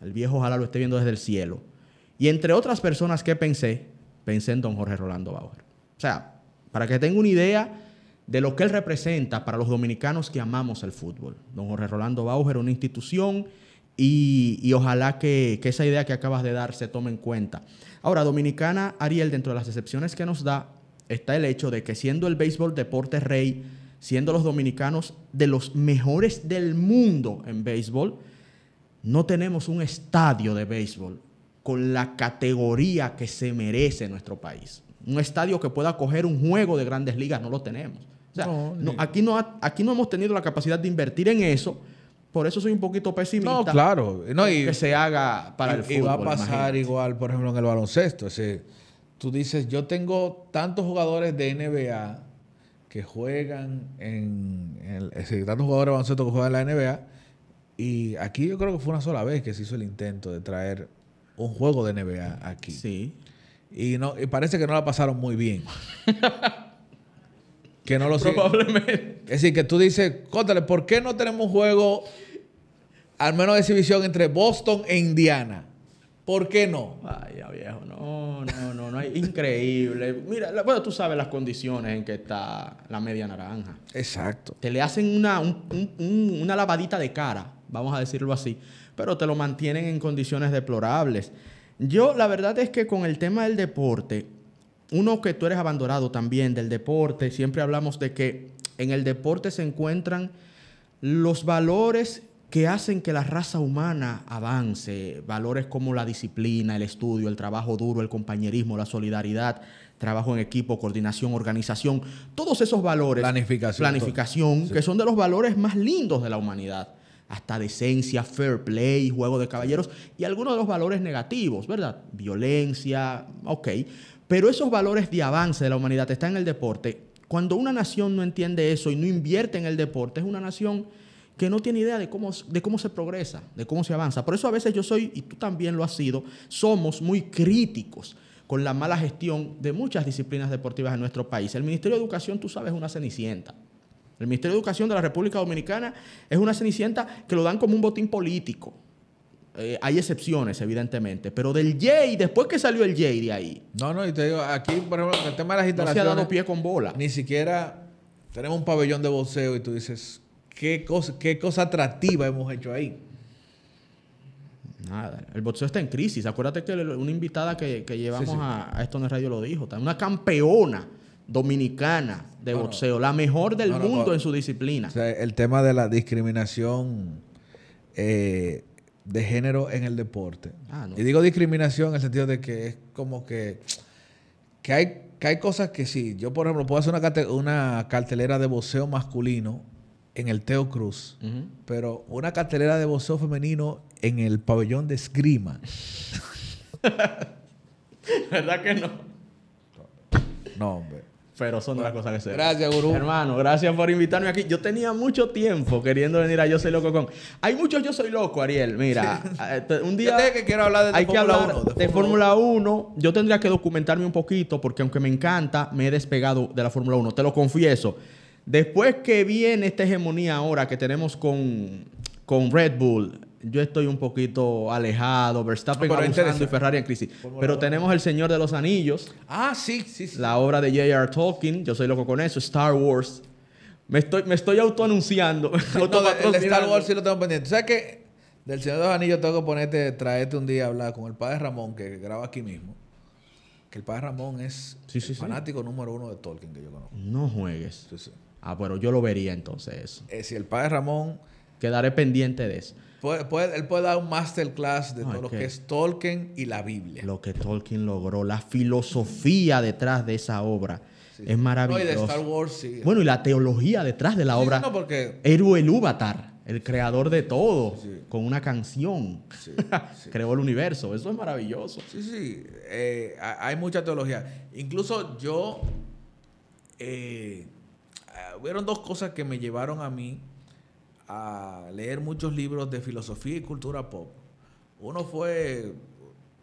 el viejo ojalá lo esté viendo desde el cielo. Y entre otras personas que pensé, pensé en don Jorge Rolando Bauer. O sea, para que tenga una idea de lo que él representa para los dominicanos que amamos el fútbol. Don Jorge Rolando Bauer, una institución, y, ojalá que, que esa idea que acabas de dar se tome en cuenta. Ahora, Dominicana, Ariel, dentro de las excepciones que nos da, está el hecho de que siendo el béisbol deporte rey, siendo los dominicanos de los mejores del mundo en béisbol, no tenemos un estadio de béisbol con la categoría que se merece nuestro país. Un estadio que pueda coger un juego de grandes ligas, no lo tenemos. O sea, aquí, no aquí no hemos tenido la capacidad de invertir en eso. Por eso soy un poquito pesimista. No, claro. No, y, que se haga para el fútbol. Y va a pasar igual, por ejemplo, en el baloncesto. tú dices, yo tengo tantos jugadores de NBA que juegan en... tantos jugadores de baloncesto que juegan en la NBA. Y aquí yo creo que fue una sola vez que se hizo el intento de traer un juego de NBA aquí. Sí. Y, no, parece que no la pasaron muy bien. que no lo Probablemente. Es decir, que tú dices, cóntale, ¿por qué no tenemos un juego, al menos de exhibición, entre Boston e Indiana? ¿Por qué no? Vaya viejo, no, no, no, no, increíble. Mira, bueno, tú sabes las condiciones en que está la media naranja. Exacto. Te le hacen una lavadita de cara vamos a decirlo así, pero te lo mantienen en condiciones deplorables. Yo la verdad es que con el tema del deporte, uno que tú eres abandonado también del deporte, siempre hablamos de que en el deporte se encuentran los valores que hacen que la raza humana avance, valores como la disciplina, el estudio, el trabajo duro, el compañerismo, la solidaridad, trabajo en equipo, coordinación, organización, todos esos valores, planificación, que son de los valores más lindos de la humanidad hasta decencia, fair play, juego de caballeros y algunos de los valores negativos, ¿verdad? Violencia, ok. Pero esos valores de avance de la humanidad están en el deporte. Cuando una nación no entiende eso y no invierte en el deporte, es una nación que no tiene idea de cómo, de cómo se progresa, de cómo se avanza. Por eso a veces yo soy, y tú también lo has sido, somos muy críticos con la mala gestión de muchas disciplinas deportivas en nuestro país. El Ministerio de Educación, tú sabes, es una cenicienta. El Ministerio de Educación de la República Dominicana es una cenicienta que lo dan como un botín político. Eh, hay excepciones, evidentemente, pero del J, después que salió el J de ahí. No, no, y te digo, aquí, por ejemplo, el tema de las instalaciones. No se ha dado pie con bola. Ni siquiera tenemos un pabellón de boxeo y tú dices, ¿qué cosa, qué cosa atractiva hemos hecho ahí? Nada, el boxeo está en crisis. Acuérdate que una invitada que, llevamos A, esto en radio lo dijo, una campeona dominicana de boxeo, la mejor del mundo en su disciplina. O sea, el tema de la discriminación eh, de género en el deporte. Ah, y digo discriminación en el sentido de que es como que, que, hay, que hay cosas que sí. Yo, por ejemplo, puedo hacer una, cartelera de boxeo masculino en el Teo Cruz, pero una cartelera de boxeo femenino en el pabellón de esgrima. ¿Verdad que no? No, hombre pero son las cosas que se Gracias, gurú. Hermano, gracias por invitarme aquí. Yo tenía mucho tiempo queriendo venir a Yo Soy Loco con. Hay muchos Yo Soy Loco, Ariel. Mira, eh, un día. que quiero hablar de Hay que hablar de, Fórmula 1. Yo tendría que documentarme un poquito porque, aunque me encanta, me he despegado de la Fórmula 1. Te lo confieso. Después que viene esta hegemonía ahora que tenemos con, con Red Bull, yo estoy un poquito alejado. Verstappen no, abusando y Ferrari en crisis. Pero tenemos El Señor de los Anillos. Ah, sí, sí, sí. La obra de J.R. Tolkien. Yo soy loco con eso. Star Wars. Me estoy, me estoy autoanunciando. auto el, Star Wars sí lo tengo pendiente. O sea que del Señor de los Anillos tengo que ponerte, traerte un día a hablar con el padre Ramón, que graba aquí mismo. Que el padre Ramón es fanático número uno de Tolkien que yo conozco. No juegues. Ah, pero yo lo vería entonces eso. Eh, si el padre Ramón... Quedaré pendiente de eso él puede dar un masterclass de todo lo que, es Tolkien y la Biblia. Lo que Tolkien logró, la filosofía detrás de esa obra. Es maravilloso. Bueno, y la teología detrás de la obra. No, porque... Eru el Uvatar, el creador de todo, con una canción. Creó el universo. Eso es maravilloso. Sí, sí. Eh, hay mucha teología. Incluso yo. Eh, ah, hubieron dos cosas que me llevaron a mí a leer muchos libros de filosofía y cultura pop. Uno fue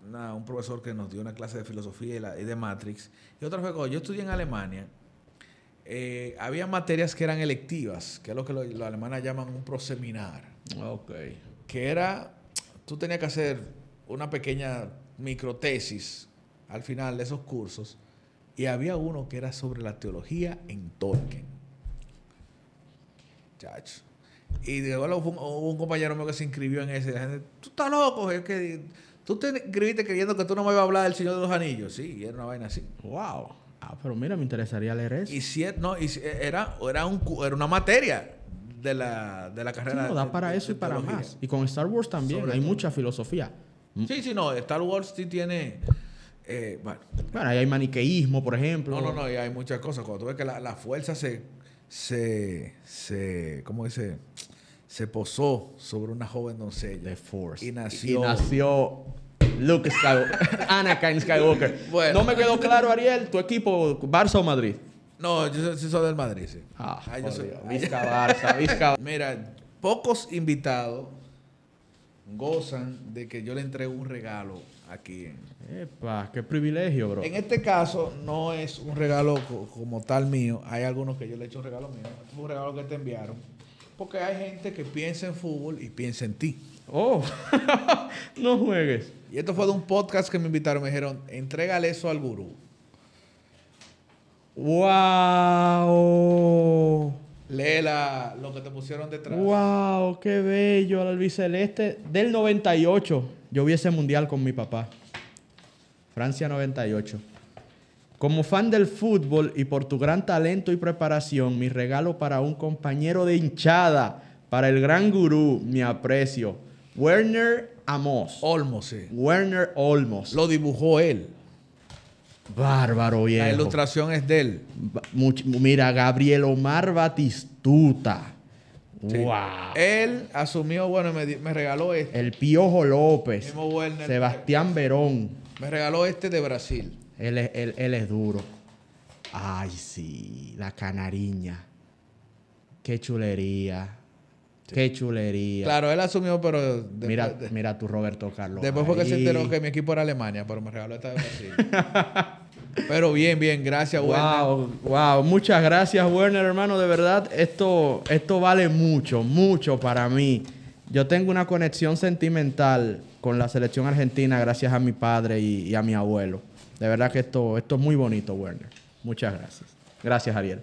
un profesor que nos dio una clase de filosofía y, de Matrix. Y otro fue cuando yo estudié en Alemania, eh, había materias que eran electivas, que es lo que los, alemanes llaman un proseminar. Ok. Que era, tú tenías que hacer una pequeña microtesis al final de esos cursos. Y había uno que era sobre la teología en Tolkien. Chacho. Y de hubo un, un, compañero mío que se inscribió en ese. La gente, tú estás loco, es que tú te inscribiste creyendo que tú no me ibas a hablar del Señor de los Anillos. Sí, y era una vaina así. ¡Wow! Ah, pero mira, me interesaría leer eso. Y si, no, y si, era, era, un, era una materia de la, de la carrera. no, da para eso y para más. Y con Star Wars también hay mucha filosofía. Mm. Sí, sí, no, Star Wars sí tiene. Eh, bueno. ahí hay maniqueísmo, por ejemplo. No, no, no, y hay muchas cosas. Cuando tú ves que la, la fuerza se se, ¿cómo dice? Se posó sobre una joven doncella. Y nació. Y nació Luke Skywalker. Anakin Skywalker. No me quedó claro, Ariel, tu equipo, Barça o Madrid. No, yo, soy del Madrid, sí. Ah, ah yo soy... Vizca Barça, Vizca Mira, pocos invitados gozan de que yo le entregue un regalo aquí. Epa, qué privilegio, bro. En este caso, no es un regalo como tal mío. Hay algunos que yo le he hecho un regalo mío. Este es un regalo que te enviaron. Porque hay gente que piensa en fútbol y piensa en ti. Oh, no juegues. Y esto fue de un podcast que me invitaron. Me dijeron, entrégale eso al gurú. ¡Wow! Lee lo que te pusieron detrás. ¡Wow! ¡Qué bello! El albiceleste del 98. Yo vi ese mundial con mi papá, Francia 98. Como fan del fútbol y por tu gran talento y preparación, mi regalo para un compañero de hinchada, para el gran gurú, mi aprecio, Werner Amos. Olmos, Werner Olmos. Lo dibujó él. Bárbaro bien. La ilustración es de él. mira, Gabriel Omar Batistuta. Él asumió, bueno, me, regaló este. El Piojo López. Sebastián Verón. Me regaló este de Brasil. Él es, es duro. Ay, sí, la canariña. Qué chulería. Qué chulería. Claro, él asumió, pero. mira, mira tú, Roberto Carlos. Después fue que se enteró que mi equipo era Alemania, pero me regaló este de Brasil. Pero bien, bien, gracias, wow, Werner. Wow, muchas gracias, Werner, hermano. De verdad, esto, esto vale mucho, mucho para mí. Yo tengo una conexión sentimental con la selección argentina gracias a mi padre y, a mi abuelo. De verdad que esto, esto es muy bonito, Werner. Muchas gracias. Gracias, Ariel.